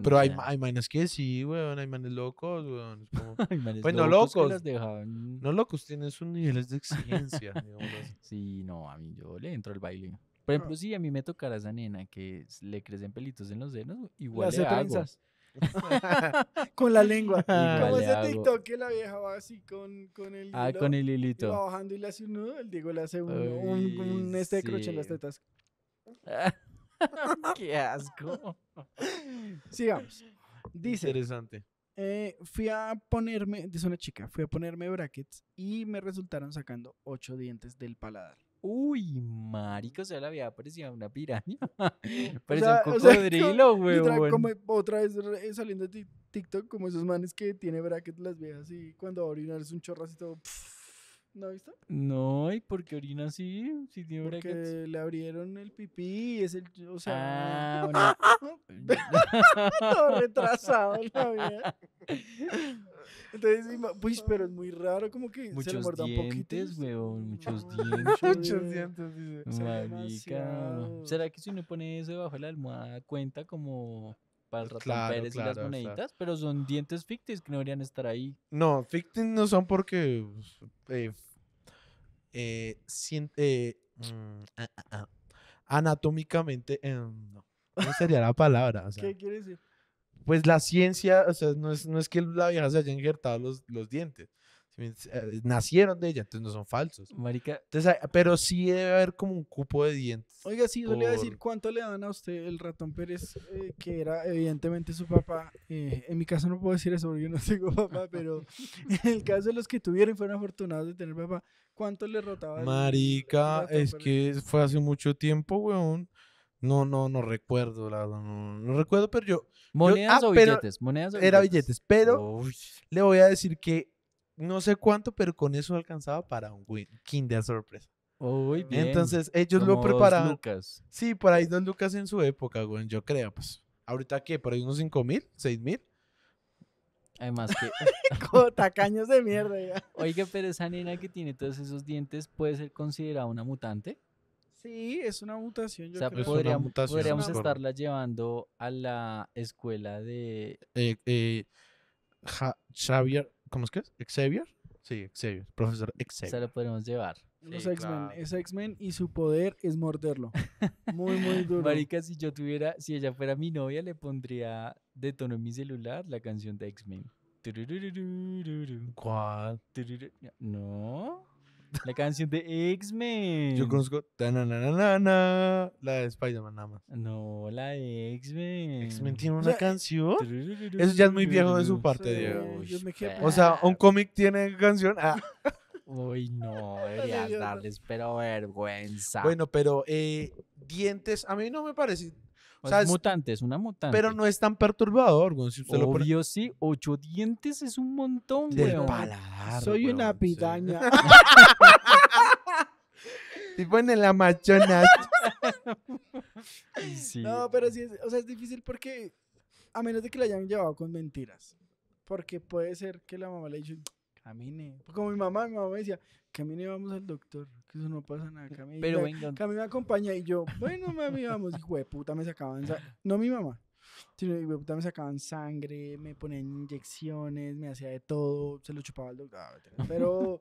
Pero hay, manes que sí, weón, hay manes locos, weón. *laughs* Pues no locos. No locos, tienes sus niveles de exigencia, *laughs* Sí, no, a mí yo le entro al baile. Por ejemplo, ah. si a mí me tocara esa nena que le crecen pelitos en los senos, igual le hago. *laughs* con la lengua. *laughs* como ese TikTok que la vieja va así con, con el Ah, con el hilito. Y bajando y le hace un nudo, el Diego le hace un, un, este crochet en las tetas. *laughs* Qué asco. Sigamos. Dice. Interesante. Eh, fui a ponerme, dice una chica, fui a ponerme brackets y me resultaron sacando ocho dientes del paladar. Uy, marico, o sea, la había parecido una piraña. *laughs* Parecía un *laughs* cocodrilo, güey. otra vez saliendo de TikTok, como esos manes que tiene brackets las viejas y cuando orina a es un chorracito. *laughs* ¿No viste? No, ¿y por qué orina así? Si tiene Porque le abrieron el pipí y es el. O sea. Ah, todo retrasado la vida. Entonces, pues, pero es muy raro, como que muchos se le Weón, mm". *laughs* muchos dientes, Muchos dientes, ¿Será que si uno pone eso debajo de la almohada cuenta como para el ratón y las moneditas? Pero son dientes ficticios que no deberían estar ahí. No, ficticios no son porque... Eh, eh, eh mm, anatómicamente... Em, no. sería la palabra? ¿Qué quiere decir? pues la ciencia, o sea, no es, no es que la vieja se haya injertado los, los dientes. Eh, nacieron de ella, entonces no son falsos. Marica. Entonces, ah, pero sí debe haber como un cupo de dientes. Oiga, sí, yo le a decir cuánto le dan a usted el ratón Pérez, eh, que era evidentemente su papá. Eh, en mi caso no puedo decir eso porque yo no *laughs* tengo papá, pero en *laughs* el caso de los que tuvieron fueron afortunados de tener papá, ¿cuánto le rotaba? Marica, es que fue hace mucho tiempo, weón. No, no, no recuerdo, no, recuerdo, pero yo... ¿Monedas ah, o billetes? ¿Monedas o Era billetes, pero le voy a decir que no sé cuánto, pero con eso alcanzaba para un Kinder sorpresa. Uy, bien. Entonces, ellos lo preparaban. Sí, por ahí dos lucas en su época, güey, yo creo, pues. ¿Ahorita qué? ¿Por ahí unos cinco mil? ¿Seis mil? Además que... *laughs* Como tacaños de mierda ya. Oiga, pero esa nena que tiene todos esos dientes puede ser considerada una mutante. Sí, es una mutación. o sea, pues, podríamos, estarla llevando a la escuela de. Eh, eh, Xavier, ¿cómo es que es? ¿Xavier? Sí, Xavier, profesor Xavier. sea, lo podemos llevar. X-Men, es X-Men y su poder es morderlo. Muy, muy *laughs* duro. Marica, si yo tuviera, si ella fuera mi novia, le pondría de tono en mi celular la canción de X-Men. ¿Cuál? No. *laughs* La canción de X-Men. Yo conozco la de Spider-Man nada más. No, la de X-Men. X-Men tiene una eh, canción. Eso ya es muy viejo de su parte, Diego. O sea, un *laughs* cómic tiene canción. Ah. Uy, no, deberías darles, pero vergüenza. bueno, pero eh, dientes, a mí no me parece. o sea, es- una mutante. Pero no es tan perturbador, si usted lo Obvio, sí, ocho dientes es un montón, de Soy una pidaña *laughs* Tipo en la machona. *laughs* No, pero sí, o sea, es difícil porque a menos de que la hayan llevado con mentiras. Porque puede ser que la mamá le dicho, camine. Como mi mamá, mi mamá me decía, camine, y vamos al doctor, que eso no pasa nada, camine. Pero venga. Camine me acompaña y yo, bueno, mami, vamos. Hijo de puta, me sacaban, no mi mamá, sino hijo de puta, me sacaban sangre, me ponían inyecciones, me hacía de todo, se lo chupaba al doctor. Ah, pero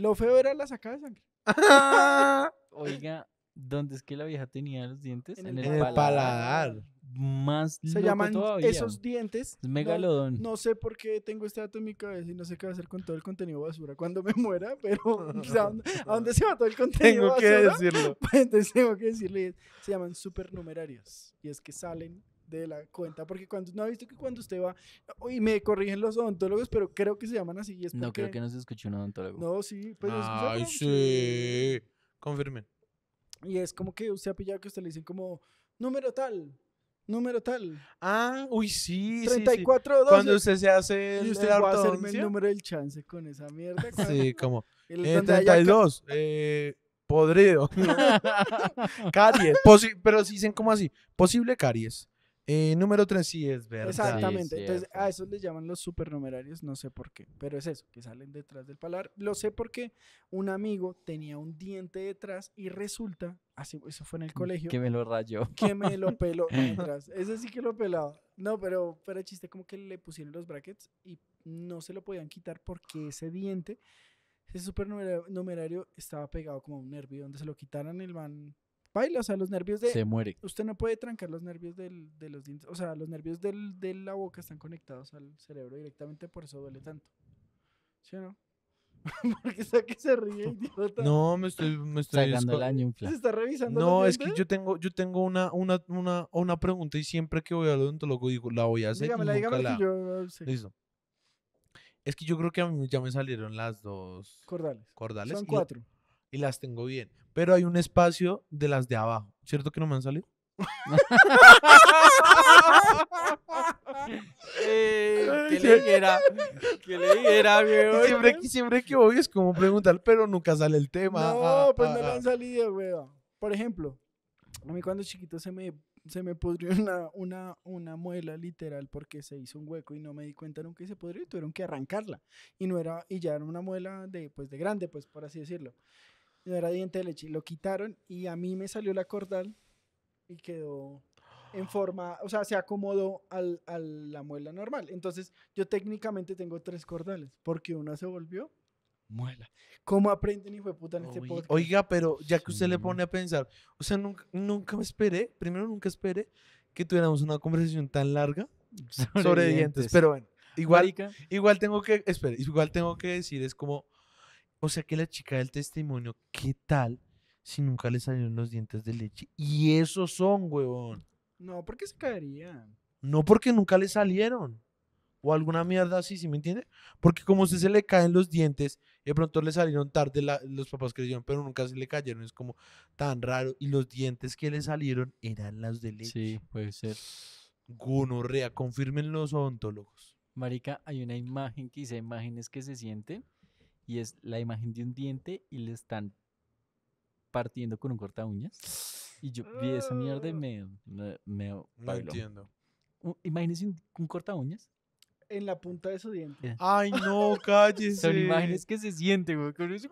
lo feo era la sacada de sangre. *laughs* Oiga, ¿dónde es que la vieja tenía los dientes? En, el, paladar. Más Se llaman esos dientes. Es megalodón. No, sé por qué tengo este dato en mi cabeza y no sé qué va a hacer con todo el contenido basura cuando me muera, pero *laughs* ¿a dónde se va todo el *laughs* contenido tengo basura? Tengo que decirlo. Pues, tengo que decirle, se llaman supernumerarios y es que salen de la cuenta, porque cuando no ha visto que cuando usted va, y me corrigen los odontólogos, pero creo que se llaman así. Es no, creo que no se escuchó un odontólogo. No, sí, pues Ay, sí. Confirmen. Y es como que usted ha pillado que usted le dicen como número tal, número tal. Ah, uy, sí. 34 sí, Cuando usted se hace el, va a el número del chance con esa mierda. Sí, como. 32. *laughs* Eh, eh, podrido. *laughs* *laughs* caries. pero pero dicen como así: posible caries. Eh, número 3 sí es verdad. Exactamente. Entonces, a eso les llaman los supernumerarios, no sé por qué, pero es eso, que salen detrás del palar. Lo sé porque un amigo tenía un diente detrás y resulta, así, eso fue en el mm, colegio. Que me lo rayó. Que me lo peló *laughs* detrás. Ese sí que lo pelaba. No, pero, pero chiste como que le pusieron los brackets y no se lo podían quitar porque ese diente, ese supernumerario estaba pegado como un nervio. Donde se lo quitaran, el man baila, o sea, los nervios de... Se muere. Usted no puede trancar los nervios de los dientes, o sea, los nervios de la boca están conectados al cerebro directamente, por eso duele tanto. ¿Sí o no? *laughs* Porque sabe que se ríe, *laughs* idiota. No, me estoy, me estoy el año Se está revisando. No, es que yo tengo, yo tengo una, una, pregunta y siempre que voy al odontólogo digo, la voy a hacer. la... Listo. Es que yo creo que a mí ya me salieron las dos cordales. Cordales. Son cuatro y las tengo bien. Pero hay un espacio de las de abajo. ¿Cierto que no me han salido? Eh, que le dijera, que le dijera, Siempre, siempre que voy es como preguntar, pero nunca sale el tema. No, ah, ah, pues no ah, me han salido, weón. Por ejemplo, a mí cuando chiquito se me, se me pudrió *laughs* una, una, una muela literal porque se hizo un hueco y no me di cuenta nunca y se pudrió. y tuvieron que arrancarla. Y no era, y ya era una muela de, pues, de grande, pues por así decirlo no era diente de leche. Lo quitaron y a mí me salió la cordal y quedó en forma, o sea, se acomodó al, a la muela normal. Entonces, yo técnicamente tengo tres cordales, porque una se volvió muela. ¿Cómo aprenden, hijo de puta, en este podcast? Oiga, pero ya que usted le pone a pensar, o sea, nunca, nunca me esperé, primero nunca esperé que tuviéramos una conversación tan larga *laughs* sobre, dientes. pero bueno, igual, igual tengo que, espere, igual tengo que decir, es como o sea que la chica del testimonio, ¿qué tal si nunca le salieron los dientes de leche? Y esos son, huevón. No, porque se caerían. No porque nunca le salieron. O alguna mierda así, ¿sí me entiende? Porque como si se le caen los dientes, de pronto le salieron tarde, los papás creyeron, pero nunca se le cayeron. Es como tan raro. Y los dientes que le salieron eran los de leche. Sí, puede ser. Gonorrea, confirmen los odontólogos. Marica, hay una imagen que dice imágenes que se sienten y es la imagen de un diente y le están partiendo con un corta uñas. Y yo vi esa mierda y ah. me, me, No entiendo. ¿Imagínese un, corta uñas. En la punta de su diente. Eh. Ay, no, *laughs* cállese. Son imágenes que se sienten, güey. con eso,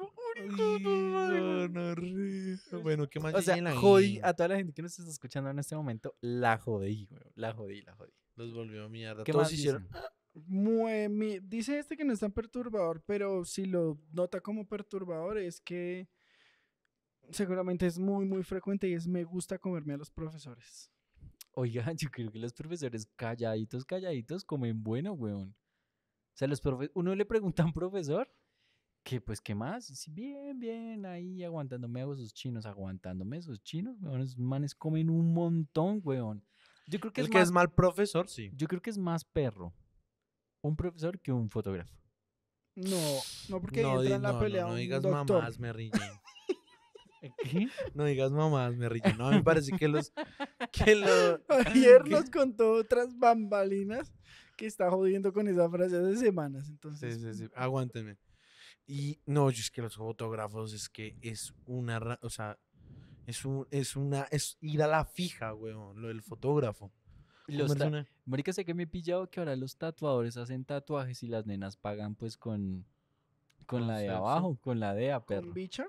no, Bueno, ¿qué más O sea, jodí a toda la gente que nos está escuchando en este momento. La jodí, güey. La jodí, la jodí. Los volvió mierda. ¿Qué Todos más hicieron dice este que no es tan perturbador, pero si lo nota como perturbador es que seguramente es muy, muy frecuente y es me gusta comerme a los profesores. Oigan, *laughs* yo creo que los profesores calladitos, calladitos comen bueno, weón. O sea, los uno le pregunta a un profesor que pues qué más, bien, bien, ahí aguantándome a esos chinos, aguantándome esos chinos, weón, esos manes comen un montón, weón. Yo creo que El que es mal profesor, sí. Yo creo que es más perro un profesor que un fotógrafo. No, no, porque no, entra la pelea. No, digas mamás, me ¿Eh, ¿Qué? No digas mamás, me ríen. No, me parece que los. Que Ayer *laughs* nos contó otras bambalinas que está jodiendo con esa frase hace semanas. Entonces. Sí, sí, sí. Aguántenme. Y no, es que los fotógrafos es que es una. O sea, es, un, es una. Es ir a la fija, weón, lo del fotógrafo. Marica, sé que me he pillado que ahora los tatuadores hacen tatuajes y las nenas pagan pues con, con, la de abajo, con la de a perro. ¿Con bicha?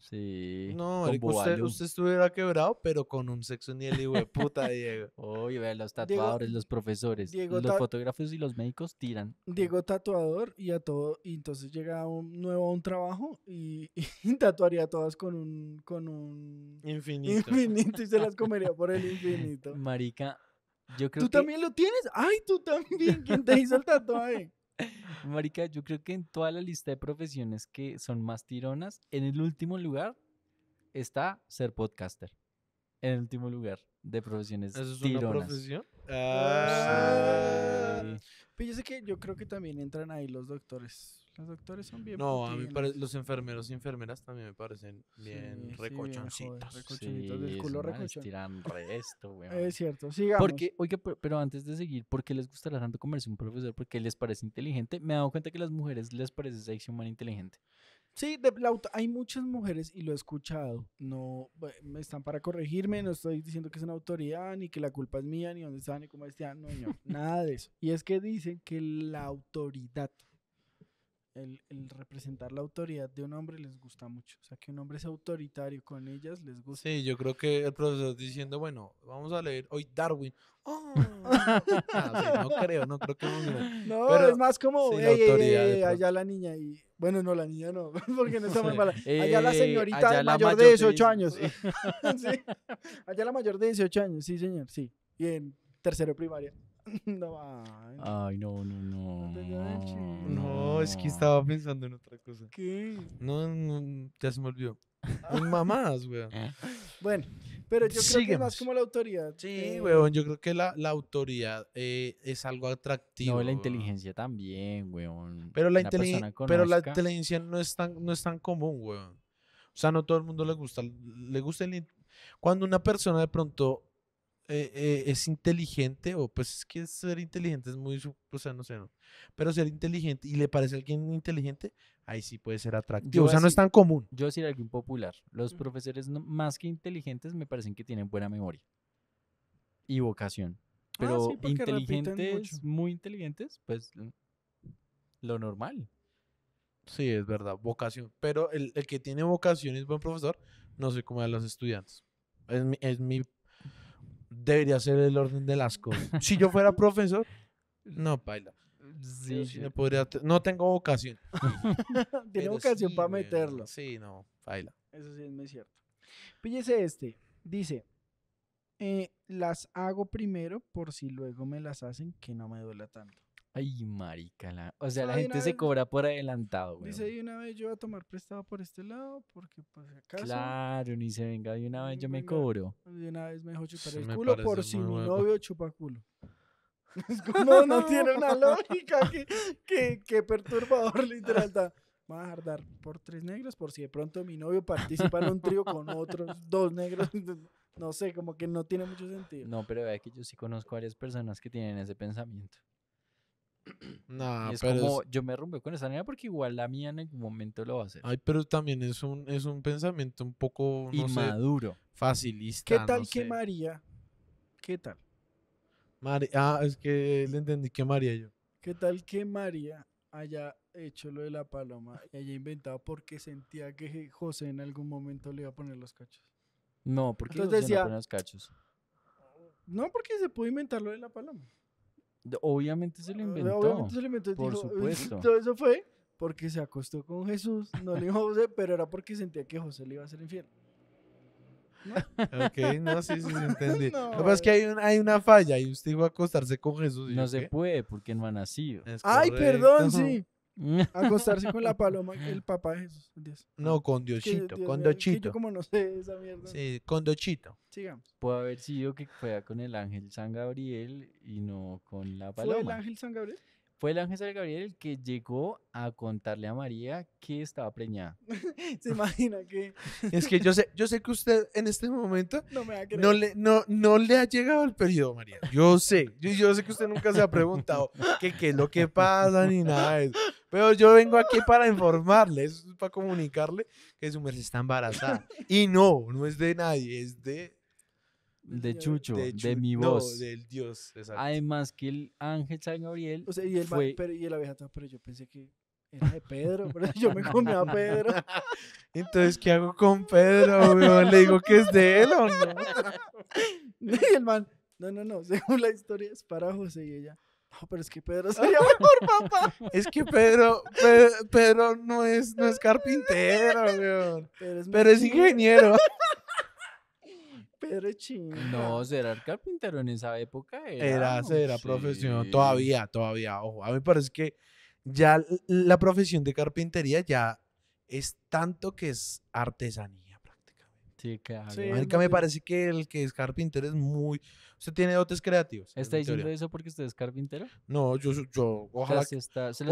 Sí. No, usted, usted, estuviera quebrado, pero con un sexo ni el hijo de puta, Diego. Oye, *laughs* vean, los tatuadores, los profesores, los fotógrafos y los médicos tiran. Diego tatuador y a todo, y entonces llega un, nuevo a un trabajo y, *laughs* tatuaría a todas con un, con un infinito. Infinito y se las comería por el infinito. *laughs* Marica, ¿Tú también lo tienes? ¡Ay, tú también! ¿Quién te hizo el tatuaje? *laughs* Marica, yo creo que en toda la lista de profesiones que son más tironas, en el último lugar está ser podcaster. En el último lugar de profesiones ¿Eso es una profesión? Ah. Pues yo sé que yo creo que también entran ahí los doctores. Los doctores son bien. No, a mí los enfermeros y enfermeras también me parecen bien sí, recochoncitos. recochoncitos del culo Tiran resto, güey. *laughs* Es cierto, sigamos. Porque, oiga, pero antes de seguir, ¿por qué les gustará tanto comerse un profesor? ¿Porque les parece inteligente? Me he dado cuenta que a las mujeres les parece sexy humana inteligente. Sí, hay muchas mujeres y lo he escuchado. No me están para corregirme, no estoy diciendo que es una autoridad, ni que la culpa es mía, ni dónde está, ni cómo está, no, no, *laughs* nada de eso. Y es que dicen que la autoridad el, representar la autoridad de un hombre les gusta mucho. O sea, que un hombre es autoritario con ellas les gusta. Sí, yo creo que el profesor diciendo, bueno, vamos a leer hoy Darwin. ¡Oh! *laughs* Ah, no, creo, no creo que no. es más como, allá la niña y... Bueno, no, la niña no, *laughs* porque no está muy mala. Allá la eh, señorita mayor, de 18 años. Allá la mayor de 18 *laughs* años, sí, señor, sí. Y en tercero primaria. *laughs* No, ay, no, no, no. No, es que estaba pensando en otra cosa. ¿Qué? No, no ya se me olvidó. Un *laughs* mamás, weón. Eh. Bueno, pero yo creo que más como la autoridad. Sí, eh, weón, yo creo que la, autoridad eh, es algo atractivo. No, la inteligencia también, weón. Pero la, inteligencia, no es, tan, no es tan común, weón. O sea, no todo el mundo le gusta. Le gusta el, Cuando una persona de pronto eh, eh, es inteligente, o pues es que ser inteligente es muy, o sea, no sé, Pero ser inteligente y le parece a alguien inteligente, ahí sí puede ser atractivo. o sea, no es tan común. Yo decir alguien popular Los profesores más que inteligentes me parecen que tienen buena memoria y vocación. Ah, pero inteligentes, muy inteligentes, pues lo normal. Sí, es verdad, vocación. Pero el, que tiene vocación es buen profesor, no sé cómo a los estudiantes. Es mi, es mi debería ser el orden de las cosas. si yo fuera profesor, no, paila. no tengo vocación. *laughs* Tiene vocación para meterlo. Sí, no, paila. Eso sí es muy cierto. Píllese este. Dice, eh, las hago primero por si luego me las hacen que no me duela tanto. Ay, maricala. O sea, la gente se cobra por adelantado, güey. Dice, de una vez yo voy a tomar prestado por este lado, porque pues acaso. Claro, ni se venga, pues, de una vez yo me cobro. De una vez me dejo chupar el culo por si mi novio chupa culo. *laughs* *laughs* Es como no tiene una *laughs* lógica, que, perturbador literal. Va a por tres negros, por si de pronto mi novio participa en un trío con otros dos negros. No sé, como que no tiene mucho sentido. No, pero vea que yo sí conozco varias personas que tienen ese pensamiento. No, como, yo me rompí con esa niña porque igual la mía en algún momento lo va a hacer. Ay, pero también es un, es un pensamiento un poco... Inmaduro. facilista. ¿Qué tal que María? ¿Qué tal? ah, es que le entendí que María yo. ¿Qué tal que María haya hecho lo de la paloma y haya inventado porque sentía que José en algún momento le iba a poner los cachos? No, porque decía, no los cachos. No, porque se pudo inventar lo de la paloma. Obviamente se lo inventó. Obviamente se lo inventó. Por supuesto. Todo eso fue porque se acostó con Jesús, no le dijo José, pero era porque sentía que José le iba a ser infiel. infierno *laughs* Ok, no, sí, sí, se entendí. *laughs* Lo que pasa es que hay, una falla y usted iba a acostarse con Jesús. no se puede porque no ha nacido. Ay, perdón, sí. *laughs* Acostarse con la paloma, el papá de Jesús. No, con Diosito, con Dochito. Yo como no sé esa mierda. Sí, con Dochito. Sigamos. Puede haber sido que fuera con el ángel San Gabriel y no con la paloma. ¿Fue el ángel San Gabriel? Fue el ángel San Gabriel el que llegó a contarle a María que estaba preñada. *laughs* Se imagina que. Es que yo sé, yo sé que usted en este momento *laughs* no, no, le, no, le ha llegado el periodo, María. Yo sé, yo, yo sé que usted nunca se ha preguntado qué es lo que pasa ni nada de eso. Pero yo vengo aquí para informarle, para comunicarle que su merced está embarazada. Y no, no es de nadie, es de... De Chucho, de, mi voz. No, del Dios, exacto. Además que el ángel San Gabriel o sea, y el fue... pero, y el abejato, pero yo pensé que era de Pedro, *laughs* pero yo me comí a Pedro. *laughs* Entonces, ¿qué hago con Pedro? ¿Le digo que es de él o no? *laughs* Y el man, no, no, no, según la historia es para José y ella. No, pero es que Pedro *laughs* llama por papá. es que Pedro, Pedro, no, es, no es carpintero, weón. Pero es, Pedro es ingeniero. *laughs* Pedro No, será el carpintero en esa época. Era, era, profesión. Todavía, todavía. Ojo, a mí me parece que ya la profesión de carpintería ya es tanto que es artesanía. Sí, que sí, me parece que el que es carpintero es muy. Usted tiene dotes creativos. ¿Está diciendo eso porque usted es carpintero? No, yo. ojalá. se le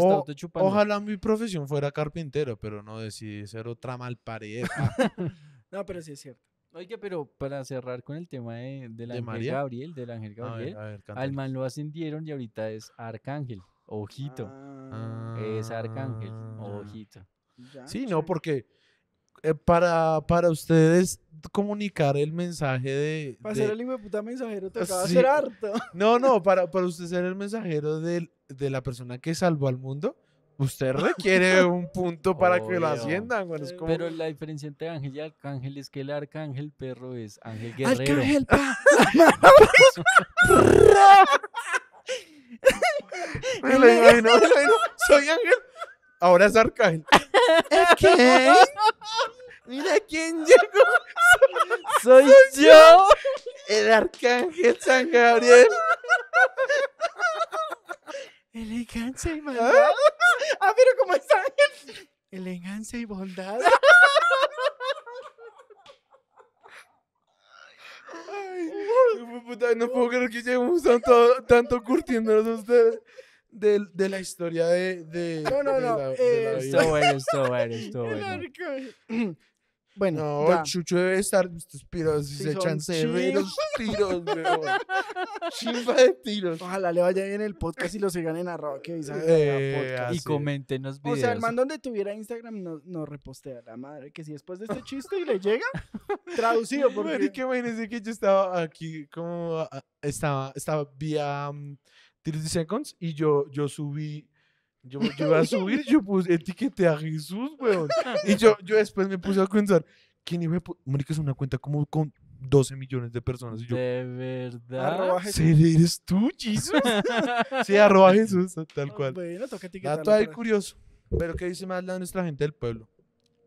Ojalá mi profesión fuera carpintero, pero no decidí ser otra pareja *laughs* no, pero sí es cierto. Oiga, pero para cerrar con el tema de, del de Ángel Gabriel, del Ángel Gabriel, al man lo ascendieron y ahorita es Arcángel. Ojito. es Arcángel. Ah. ojito. sí, no, porque eh, para, para ustedes comunicar el mensaje de... Para ser el hijo de puta mensajero te acaba sí. ser harto. *laughs* No, no, para, para usted ser el mensajero de, de la persona que salvó al mundo, usted requiere *laughs* un punto para que lo asciendan. Pero la diferencia entre ángel y arcángel es que el arcángel perro es ángel guerrero. Arcángel, pa. *laughs* me lo imagino, me lo Soy ángel, ahora es arcángel. ¿Qué? *laughs* Mira quién llegó. *laughs* Soy, yo, el arcángel San Gabriel. Elegancia y maldad. Ah, pero ah, está es Elegancia y bondad. Ay, no puedo creer que lleguemos tanto, tanto curtiéndonos ustedes de, de la historia de, de No, no, no, eh, *laughs* bueno, estuvo bueno, estuvo bueno. *clears throat* Bueno, Chucho debe estar estos piros, si se echan severos tiros, *laughs* weón. de tiros. Ojalá le vaya bien el podcast y lo sigan en arroba Eh, Y comenten coméntenos videos. O sea, el man donde tuviera Instagram no, no repostea la madre, que si después de este chiste y le llega, *laughs* traducido porque... bueno, es que yo estaba aquí, como estaba, estaba vía mm, 30 Seconds y yo, yo subí. Yo, iba a *laughs* subir, yo puse, etiqueté a Jesús, weón. Y yo, yo después me puse a pensar, ¿quién iba a... Mónica es una cuenta como con 12 millones de personas. ¿De verdad? ¿Eres tú, Jesús? sí, arroba Jesús, tal cual. Bueno, toca etiquetar. Dato ahí curioso. Pero ¿qué dice más la nuestra gente del pueblo?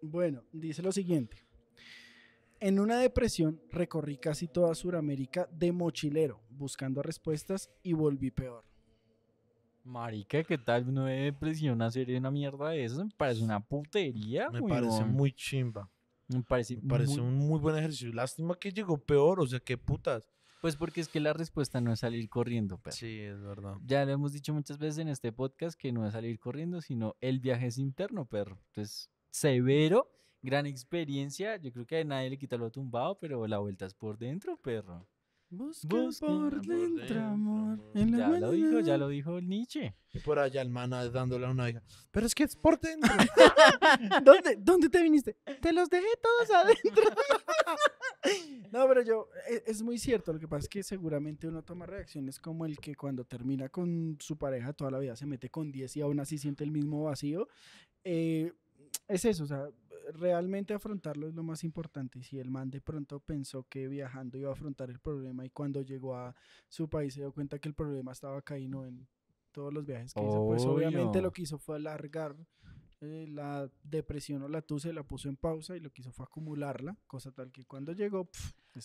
Bueno, dice lo siguiente. En una depresión recorrí casi toda Sudamérica de mochilero, buscando respuestas y volví peor. Marica, ¿qué tal? no debe serie hacer una mierda de eso. Me parece una putería, Me parece muy chimba. Me parece, parece un muy buen ejercicio. Lástima que llegó peor, o sea, qué putas. Pues porque es que la respuesta no es salir corriendo, perro. Sí, es verdad. Ya lo hemos dicho muchas veces en este podcast que no es salir corriendo, sino el viaje es interno, perro. Entonces, severo, gran experiencia. Yo creo que a nadie le quita lo tumbado, pero la vuelta es por dentro, perro. Busca, por dentro, amor. ya lo dijo, ya lo dijo el Nietzsche. Y por allá el dándole a una hija. Pero es que es por dentro. *laughs* ¿Dónde, ¿Dónde te viniste? Te los dejé todos adentro. *laughs* no, pero yo, e, es, muy cierto. Lo que pasa es que seguramente uno toma reacciones como el que cuando termina con su pareja toda la vida se mete con 10 y aún así siente el mismo vacío. Eh, es eso, o sea, realmente afrontarlo es lo más importante. Y si el man de pronto pensó que viajando iba a afrontar el problema y cuando llegó a su país se dio cuenta que el problema estaba caído en todos los viajes que hizo, pues obviamente lo que hizo fue alargar eh, la depresión o la tusa la puso en pausa y lo que hizo fue acumularla, cosa tal que cuando llegó...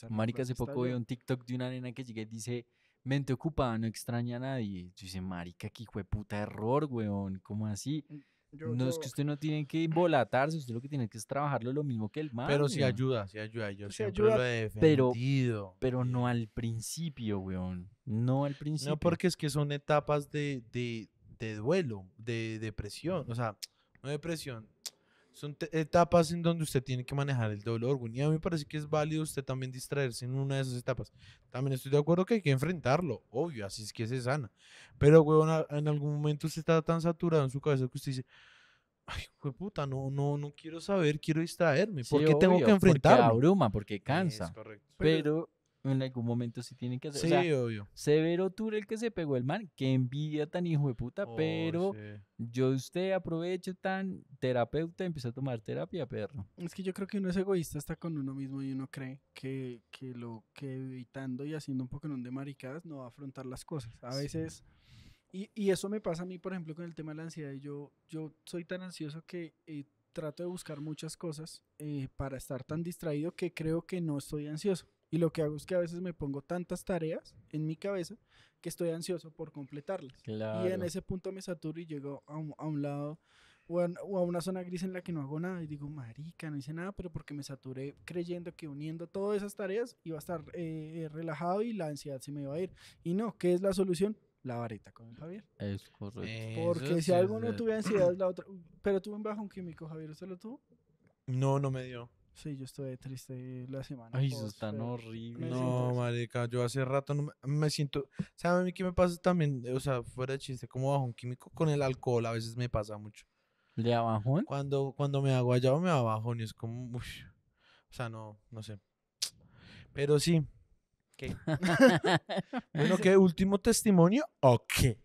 Marica, hace poco vi un TikTok de una nena que llegué y dice, mente ocupada, no extraña a nadie. Yo dice, marica, que hijo de puta error, weón, ¿cómo así? Mm no es que usted no tiene que volatarse, usted lo que tiene que es trabajarlo lo mismo que el mal Pero si ayuda, sí ayuda, yo siempre lo he defendido. Pero, no al principio, weón. No al principio. No, porque es que son etapas de duelo, de depresión. O sea, no depresión, son etapas en donde usted tiene que manejar el dolor, Y a mí me parece que es válido usted también distraerse en una de esas etapas. También estoy de acuerdo que hay que enfrentarlo, obvio, así es que se sana. Pero, güey, en algún momento usted está tan saturado en su cabeza que usted dice, ay, puta, no, no, no quiero saber, quiero distraerme. ¿Por qué tengo que enfrentarlo? Porque abruma, porque cansa. pero en algún momento si tienen que hacer. Sí, Severo Tour el que se pegó el man, que envidia tan hijo de puta, pero yo usted aprovecha tan terapeuta, empieza a tomar terapia, perro. Es que yo creo que uno es egoísta está con uno mismo y uno cree que, lo que evitando y haciendo un poco de maricadas no va a afrontar las cosas. A veces, y, eso me pasa a mí, por ejemplo, con el tema de la ansiedad. Yo, yo soy tan ansioso que... Eh, trato de buscar muchas cosas eh, para estar tan distraído que creo que no estoy ansioso. Y lo que hago es que a veces me pongo tantas tareas en mi cabeza que estoy ansioso por completarlas. Y en ese punto me saturo y llego a un, lado o a, una zona gris en la que no hago nada y digo, marica, no hice nada, pero porque me saturé creyendo que uniendo todas esas tareas iba a estar eh, eh, relajado y la ansiedad se me iba a ir. Y no, ¿qué es la solución? La vareta con Javier. Es correcto. Eh, porque si algo no tuve ansiedad, la otra. Pero tuve un bajón químico, Javier, ¿usted lo tuvo? No, no me dio. Sí, yo estuve triste la semana. Ay, eso es tan horrible. No, marica, yo hace rato no me, siento... ¿Saben a mí qué me pasa también? O sea, fuera de chiste, como bajo un químico con el alcohol a veces me pasa mucho. ¿De abajo? Cuando, cuando me hago allá me abajo, ni y es como... o sea, no, no sé. Pero sí. ¿Qué? *laughs* bueno, *laughs* ¿qué? ¿Último testimonio o qué?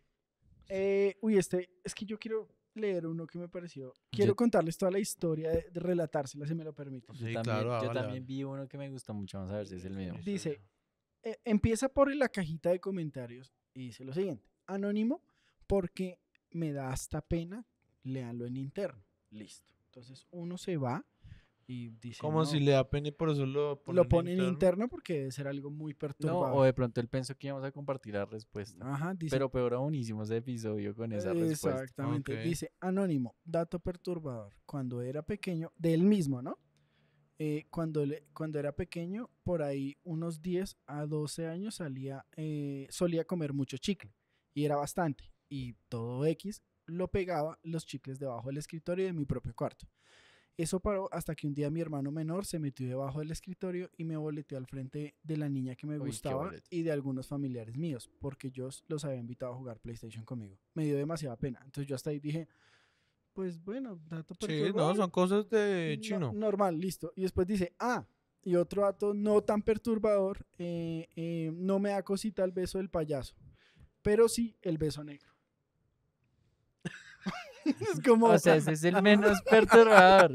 Eh, uy, este... Es que yo quiero leer uno que me pareció. Quiero contarles toda la historia, de, relatársela si me lo permiten. yo también, yo también vi uno que me gusta mucho, vamos a ver si es el mismo Dice, eh, empieza por la cajita de comentarios y dice lo siguiente, anónimo porque me da hasta pena, leanlo en interno. Listo. Entonces uno se va y Como si le da y por eso lo pone lo interno. porque debe ser algo muy perturbador. No, o de pronto él pensó que íbamos a compartir la respuesta. Ajá, Pero peor aún hicimos episodio con esa respuesta. Exactamente, dice, anónimo, dato perturbador, cuando era pequeño, de él mismo, ¿no? Eh, cuando, le, cuando era pequeño, por ahí unos 10 a 12 años salía, eh, solía comer mucho chicle y era bastante. Y todo X lo pegaba los chicles debajo del escritorio de mi propio cuarto. Eso paró hasta que un día mi hermano menor se metió debajo del escritorio y me boleteó al frente de la niña que me gustaba y de algunos familiares míos, porque yo los había invitado a jugar PlayStation conmigo. Me dio demasiada pena. Entonces yo hasta ahí dije, pues bueno, dato Sí, no, son cosas de chino. normal, listo. Y después dice, ah, y otro dato no tan perturbador, eh, eh, no me da cosita el beso del payaso, pero sí el beso negro. *laughs* es como... O sea, ese es el menos *laughs* perturbador.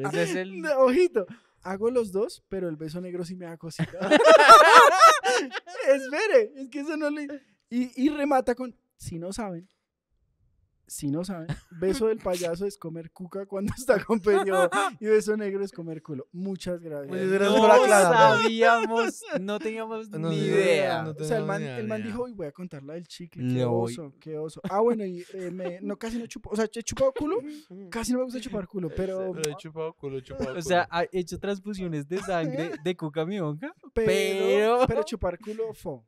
ojito, hago los dos, pero el beso negro sí me da cosita. *laughs* Espere, es que eso no le... Y, y remata con, si no saben, si no saben, *laughs* beso del payaso es comer cuca cuando está con periodo *laughs* y beso negro es comer culo. Muchas gracias. no sabíamos, no teníamos ni idea. o sea, el man, el man dijo, voy a contar la del chicle, qué oso, qué oso. Ah, bueno, y eh, me, no, casi no chupo, o sea, he chupado culo, *laughs* casi no me gusta chupar culo, pero... pero he chupado culo, he chupado culo. O sea, he hecho transfusiones de sangre de cuca a mi pero... Pero, pero chupar culo, fo.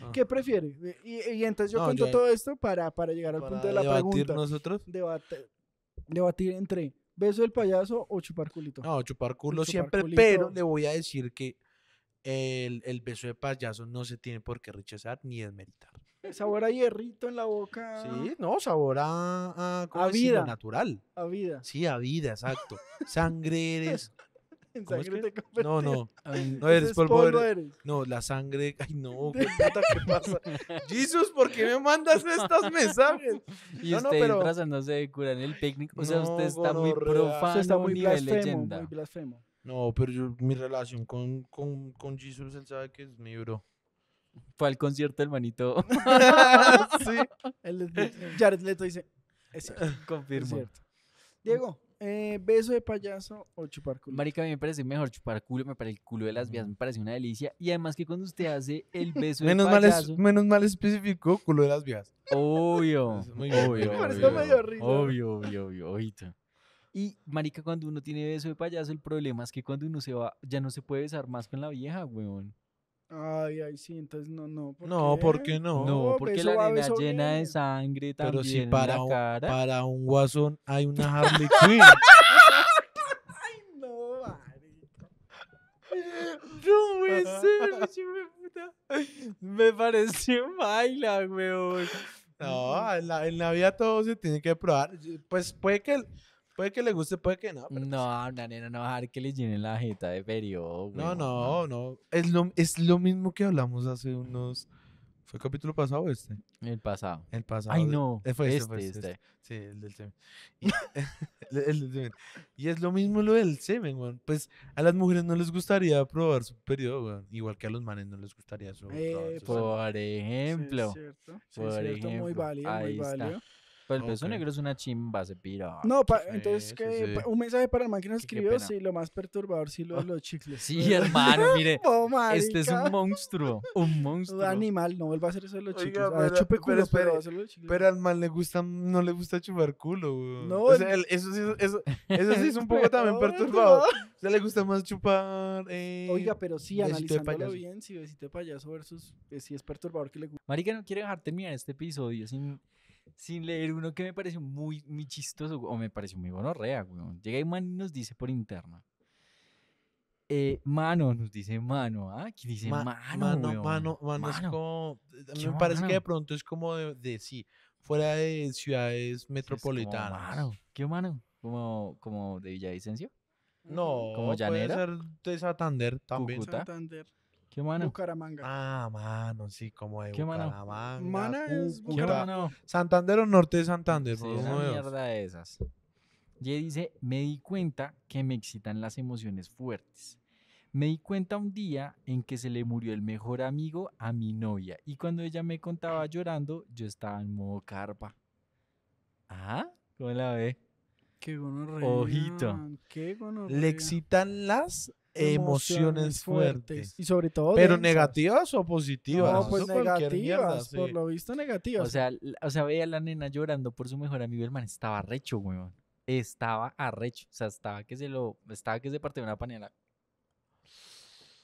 Ah. ¿Qué prefiere? Y, entonces yo cuento todo esto para, para llegar al punto de la debatir pregunta. nosotros? debatir entre beso del payaso o chupar culito. No, chupar culo siempre, pero le voy a decir que el, beso de payaso no se tiene por qué rechazar ni desmeritar. Sabor a hierrito en la boca. Sí, no, sabor a, a, vida. Natural. A vida. Sí, a vida, exacto. *laughs* Sangre eres, *laughs* sangre No, no. no eres por polvo No, la sangre. *laughs* Ay, no, *laughs* qué puta, ¿qué pasa? Jesus, ¿por qué me mandas estos mensajes? Y no, usted no, pero... no de cura en el picnic. O sea, usted está muy profano. Usted está muy blasfemo, No, pero yo, mi relación con, con, con Jesus, él sabe que es mi bro. Fue al concierto el manito. sí. Jared Leto dice, es cierto. Confirmo. Diego, eh, beso de payaso o chupar culo. Marica, a mí me parece mejor chupar culo, me parece el culo de las vías, me parece una delicia. Y además que cuando usted hace el *laughs* beso menos de payaso... menos mal específico, culo de las vías. Obvio, *laughs* muy obvio, obvio, medio obvio, obvio, obvio, Y marica, cuando uno tiene beso de payaso, el problema es que cuando uno se va, ya no se puede besar más con la vieja, weón. Ay, ay, sí, entonces no, no. ¿por no, porque ¿por qué no? No, pues porque la vida nena llena de sangre también. Pero si para, un, cara. para un guasón hay una Harley *laughs* Quinn. ay, no, marico. No puede ser, puta. Me pareció baila, weón. No, en la, en la vida todo se tiene que probar. Pues puede que. El, Puede que le guste, puede que no. Pero pues no, una nena no va a dejar que le llenen la jeta de periodo. Güey. No, no, no. Es lo, es lo mismo que hablamos hace unos. ¿Fue el capítulo pasado o este? El pasado. El pasado. Ay, no. Eh, fue este, este, fue este, este. Este. Sí, *laughs* el del semen. Y, es lo mismo lo del semen, güey. Pues a las mujeres no les gustaría probar su periodo, güey. Igual que a los manes no les gustaría su, eh, probar pues, Por ejemplo. es cierto. Por es cierto. Ejemplo. Muy válido, muy válido el peso negro es una chimba, se pira. No, entonces, que, un mensaje para el máquina que nos escribió, sí, lo más perturbador, sí, lo de ah, los chicles. Sí, hermano, *laughs* mire, oh, este es un monstruo, un monstruo. Un animal, no vuelva a hacer eso de los chicles. Ah, pero, a chupe culo, pero, pero, al mal le gusta, no le gusta chupar culo, güey. No, o eso, sí, eso, sí es un *laughs* poco también perturbador. O sea, le gusta más chupar... Eh, Oiga, pero sí, analizándolo bien, si besito payaso versus eh, si es perturbador que le gusta. Marica, no quiere dejar terminar este episodio sin sin leer uno que me pareció muy, muy chistoso, o me pareció muy gonorrea, weón. Llega y man nos dice por interno. Eh, mano, nos dice ¿ah? mano, ¿ah? ¿Quién dice mano, mano, mano, mano, mano, es como, eh, me parece que de pronto es como de, sí, fuera de ciudades metropolitanas. Como, mano, ¿qué mano? ¿Como, como de Villavicencio? No, como llanera. puede de Santander también. Santander. ¿Qué mano? Bucaramanga. Ah, mano, sí, como de ¿Qué Bucaramanga. Mana es Santander o Norte de Santander. Sí, por mierda de esas. Y dice, me di cuenta que me excitan las emociones fuertes. Me di cuenta un día en que se le murió el mejor amigo a mi novia y cuando ella me contaba llorando, yo estaba en modo carpa. ¿Ah? ¿Cómo la ve? Qué Ojito. Qué Le excitan las emociones fuertes. Y sobre todo. ¿Pero negativas o positivas? No, pues negativas. Por lo visto, negativas. O sea, o sea, veía a la nena llorando por su mejor amigo, hermano estaba recho, weón. Estaba arrecho. O sea, estaba que se lo. Estaba que se partió una panela.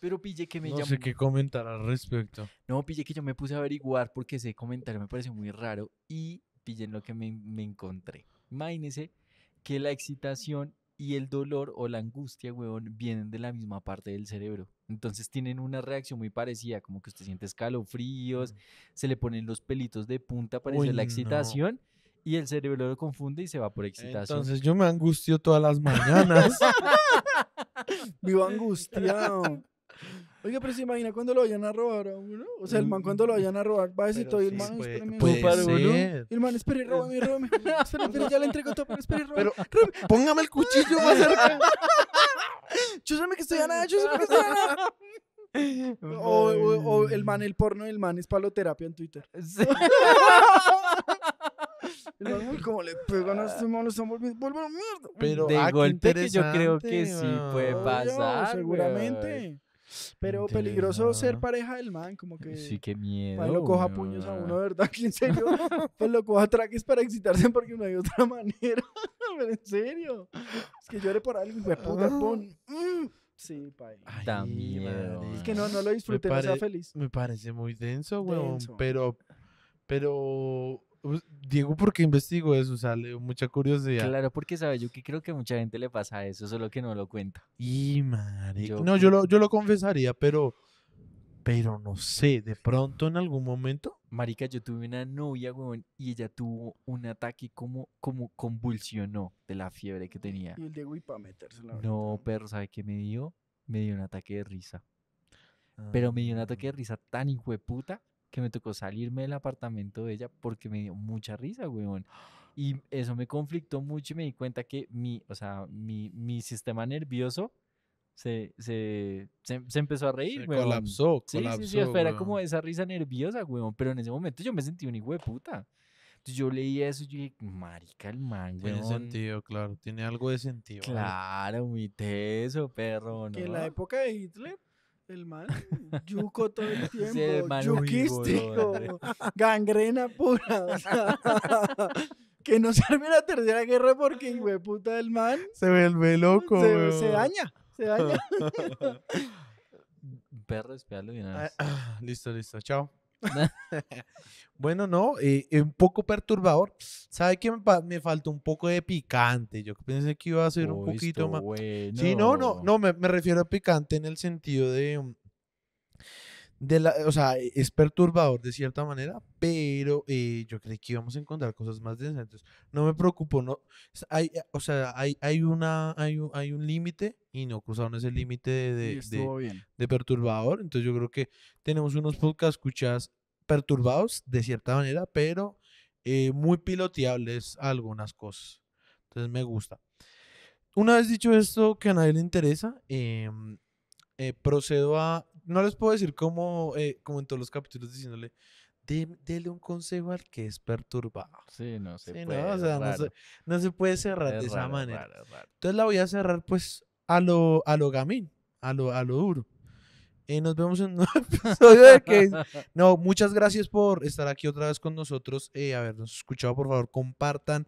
Pero pille que me no No sé qué comentar al respecto. No, pille que yo me puse a averiguar porque ese comentario me pareció muy raro y pille en lo que me, me encontré. Imagínese que la excitación y el dolor o la angustia, weón, vienen de la misma parte del cerebro. Entonces tienen una reacción muy parecida, como que usted siente escalofríos, se le ponen los pelitos de punta para la excitación. Y el cerebro lo confunde y se va por excitación. Entonces yo me angustio todas las mañanas. *laughs* Vivo angustiado. Oiga, pero se imagina cuando lo vayan a robar a uno. O sea, el man mm. cuando lo vayan a robar va a decir todo, el man, espérame. Puede El man, espere, róbame, róbame. Espera, espera, ya le entrego todo, pero espere, róbame. póngame el cuchillo más cerca. *laughs* chúsame que estoy a nada, chúsame que estoy a nada. *laughs* O, o, o, el man, el porno del man es paloterapia en Twitter. Sí. *laughs* el man, como le pegan a este man, lo están volviendo, a mierda. Pero de ah, golpe que yo creo que sí puede pasar. seguramente. Wey. Pero peligroso ser pareja del man, como que. Sí, qué miedo. lo coja a puños a uno, ¿verdad? *laughs* quién serio? pues lo coja traques para excitarse porque no hay otra *laughs* manera. Pero en serio. Es que llore por algo, güey, puta, ah. pon. Mm. Sí, También. Es que no, no lo disfruté, no sea feliz. Me parece muy denso, weón. Pero, pero pues, Diego, porque investigo eso? O mucha curiosidad. Claro, porque sabe, yo que creo que mucha gente le pasa eso, solo que no lo cuenta. Y marica. no, yo lo, yo lo confesaría, pero. Pero no sé, de pronto en algún momento. Marica, yo tuve una novia, weón, y ella tuvo un ataque como, como convulsionó de la fiebre que tenía. Y el Diego y para metérsela. No, pero ¿sabe qué me dio? Me dio un ataque de risa. Ah. Pero me dio un ataque de risa tan hijo de puta que me tocó salirme del apartamento de ella porque me dio mucha risa, weón. Y eso me conflictó mucho y me di cuenta que mi, o sea, mi, mi sistema nervioso se, se, se, empezó a reír, se Colapsó, sí, colapsó. Sí, sí, sí, era como esa risa nerviosa, weón. Pero en ese momento yo me sentí un hijo de puta. Entonces yo leí eso y dije, marica, el man, Tiene sentido, claro. Tiene algo de sentido. Claro, mi teso, perro. Que en la época de Hitler el man, yuco todo el *laughs* tiempo, yuquístico, gangrena pura. *laughs* que no sirve la tercera guerra porque, güey, puta, el man se vuelve loco, se, daña, se daña. *laughs* Perro, espiarlo y ah, ah, listo, listo, chao. *laughs* bueno, no, eh, eh, un poco perturbador. ¿Sabe qué me, falta faltó un poco de picante? Yo pensé que iba a ser un poquito más. Sí, no, no, no, me, me, refiero a picante en el sentido de, mm, de la, o sea, es perturbador de cierta manera, pero eh, yo creí que íbamos a encontrar cosas más decentes. No me preocupo, no, hay, eh, o sea, hay, hay, una, hay un, hay un límite y no cruzaron ese límite de, de, de, perturbador. Entonces yo creo que tenemos unos Podcasts escuchas perturbados de cierta manera, pero eh, muy piloteables algunas cosas. Entonces me gusta. Una vez dicho esto que a nadie le interesa, em, procedo a no les puedo decir como, eh, como en todos los capítulos diciéndole, dele un consejo al que es perturbado. Sí, no se puede. No, se, puede cerrar de esa manera. Entonces la voy a cerrar pues a lo, a lo gamín, a lo, a lo duro nos vemos en un *laughs* nuevo episodio de que. *laughs* No, muchas gracias por estar aquí otra vez con nosotros. Eh, nos escuchado, por favor, compartan.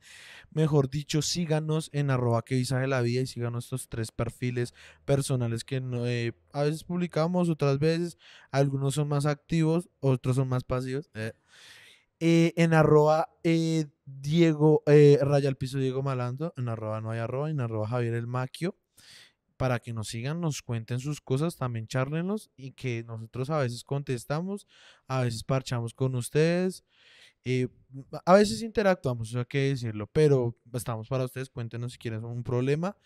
Mejor dicho, síganos en arroba que visaje la vida y síganos estos tres perfiles personales que eh, a veces publicamos, otras veces. Algunos son más activos, otros son más pasivos. Eh. Eh, en arroba Diego, eh, raya al piso Diego Malando, en arroba no hay arroba, en arroba Javier el Maquio, para que nos sigan, nos cuenten sus cosas, también charlenlos y que nosotros a veces contestamos, a veces parchamos con ustedes, eh, a veces interactuamos, eso hay que decirlo, pero estamos para ustedes, cuéntenos si quieren un problema.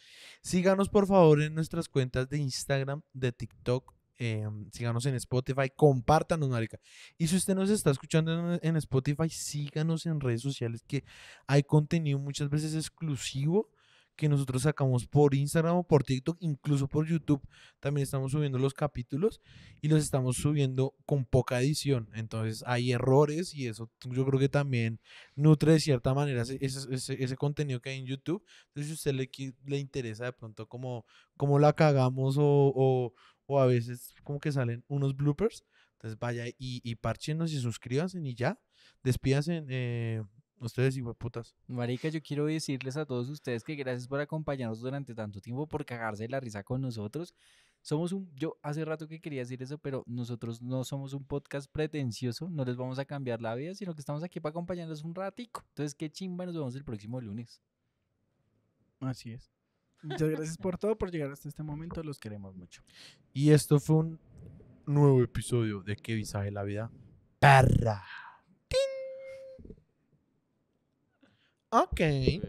Síganos por favor en nuestras cuentas de Instagram, de TikTok, em, síganos en Spotify, compártanos, marica. Y si usted nos está escuchando en, en, Spotify, síganos en redes sociales que hay contenido muchas veces exclusivo que nosotros sacamos por Instagram o por TikTok, incluso por YouTube, también estamos subiendo los capítulos y los estamos subiendo con poca edición. Entonces hay errores y eso yo creo que también nutre de cierta manera ese, ese, ese contenido que hay en YouTube. Entonces si a usted le, le interesa de pronto cómo, cómo la cagamos o, o, a veces como que salen unos bloopers, entonces vaya y, parchenos y suscríbanse y ya, despídanse. Eh, Ustedes, hijo putas. Marica, yo quiero decirles a todos ustedes que gracias por acompañarnos durante tanto tiempo, por cagarse la risa con nosotros. Somos un. Yo hace rato que quería decir eso, pero nosotros no somos un podcast pretencioso, no les vamos a cambiar la vida, sino que estamos aquí para acompañarnos un ratico. Entonces, qué chimba, nos vemos el próximo lunes. Así es. Muchas gracias por todo, por llegar hasta este momento. Los queremos mucho. Y esto fue un nuevo episodio de ¿Qué visaje la vida? Perra. Okay.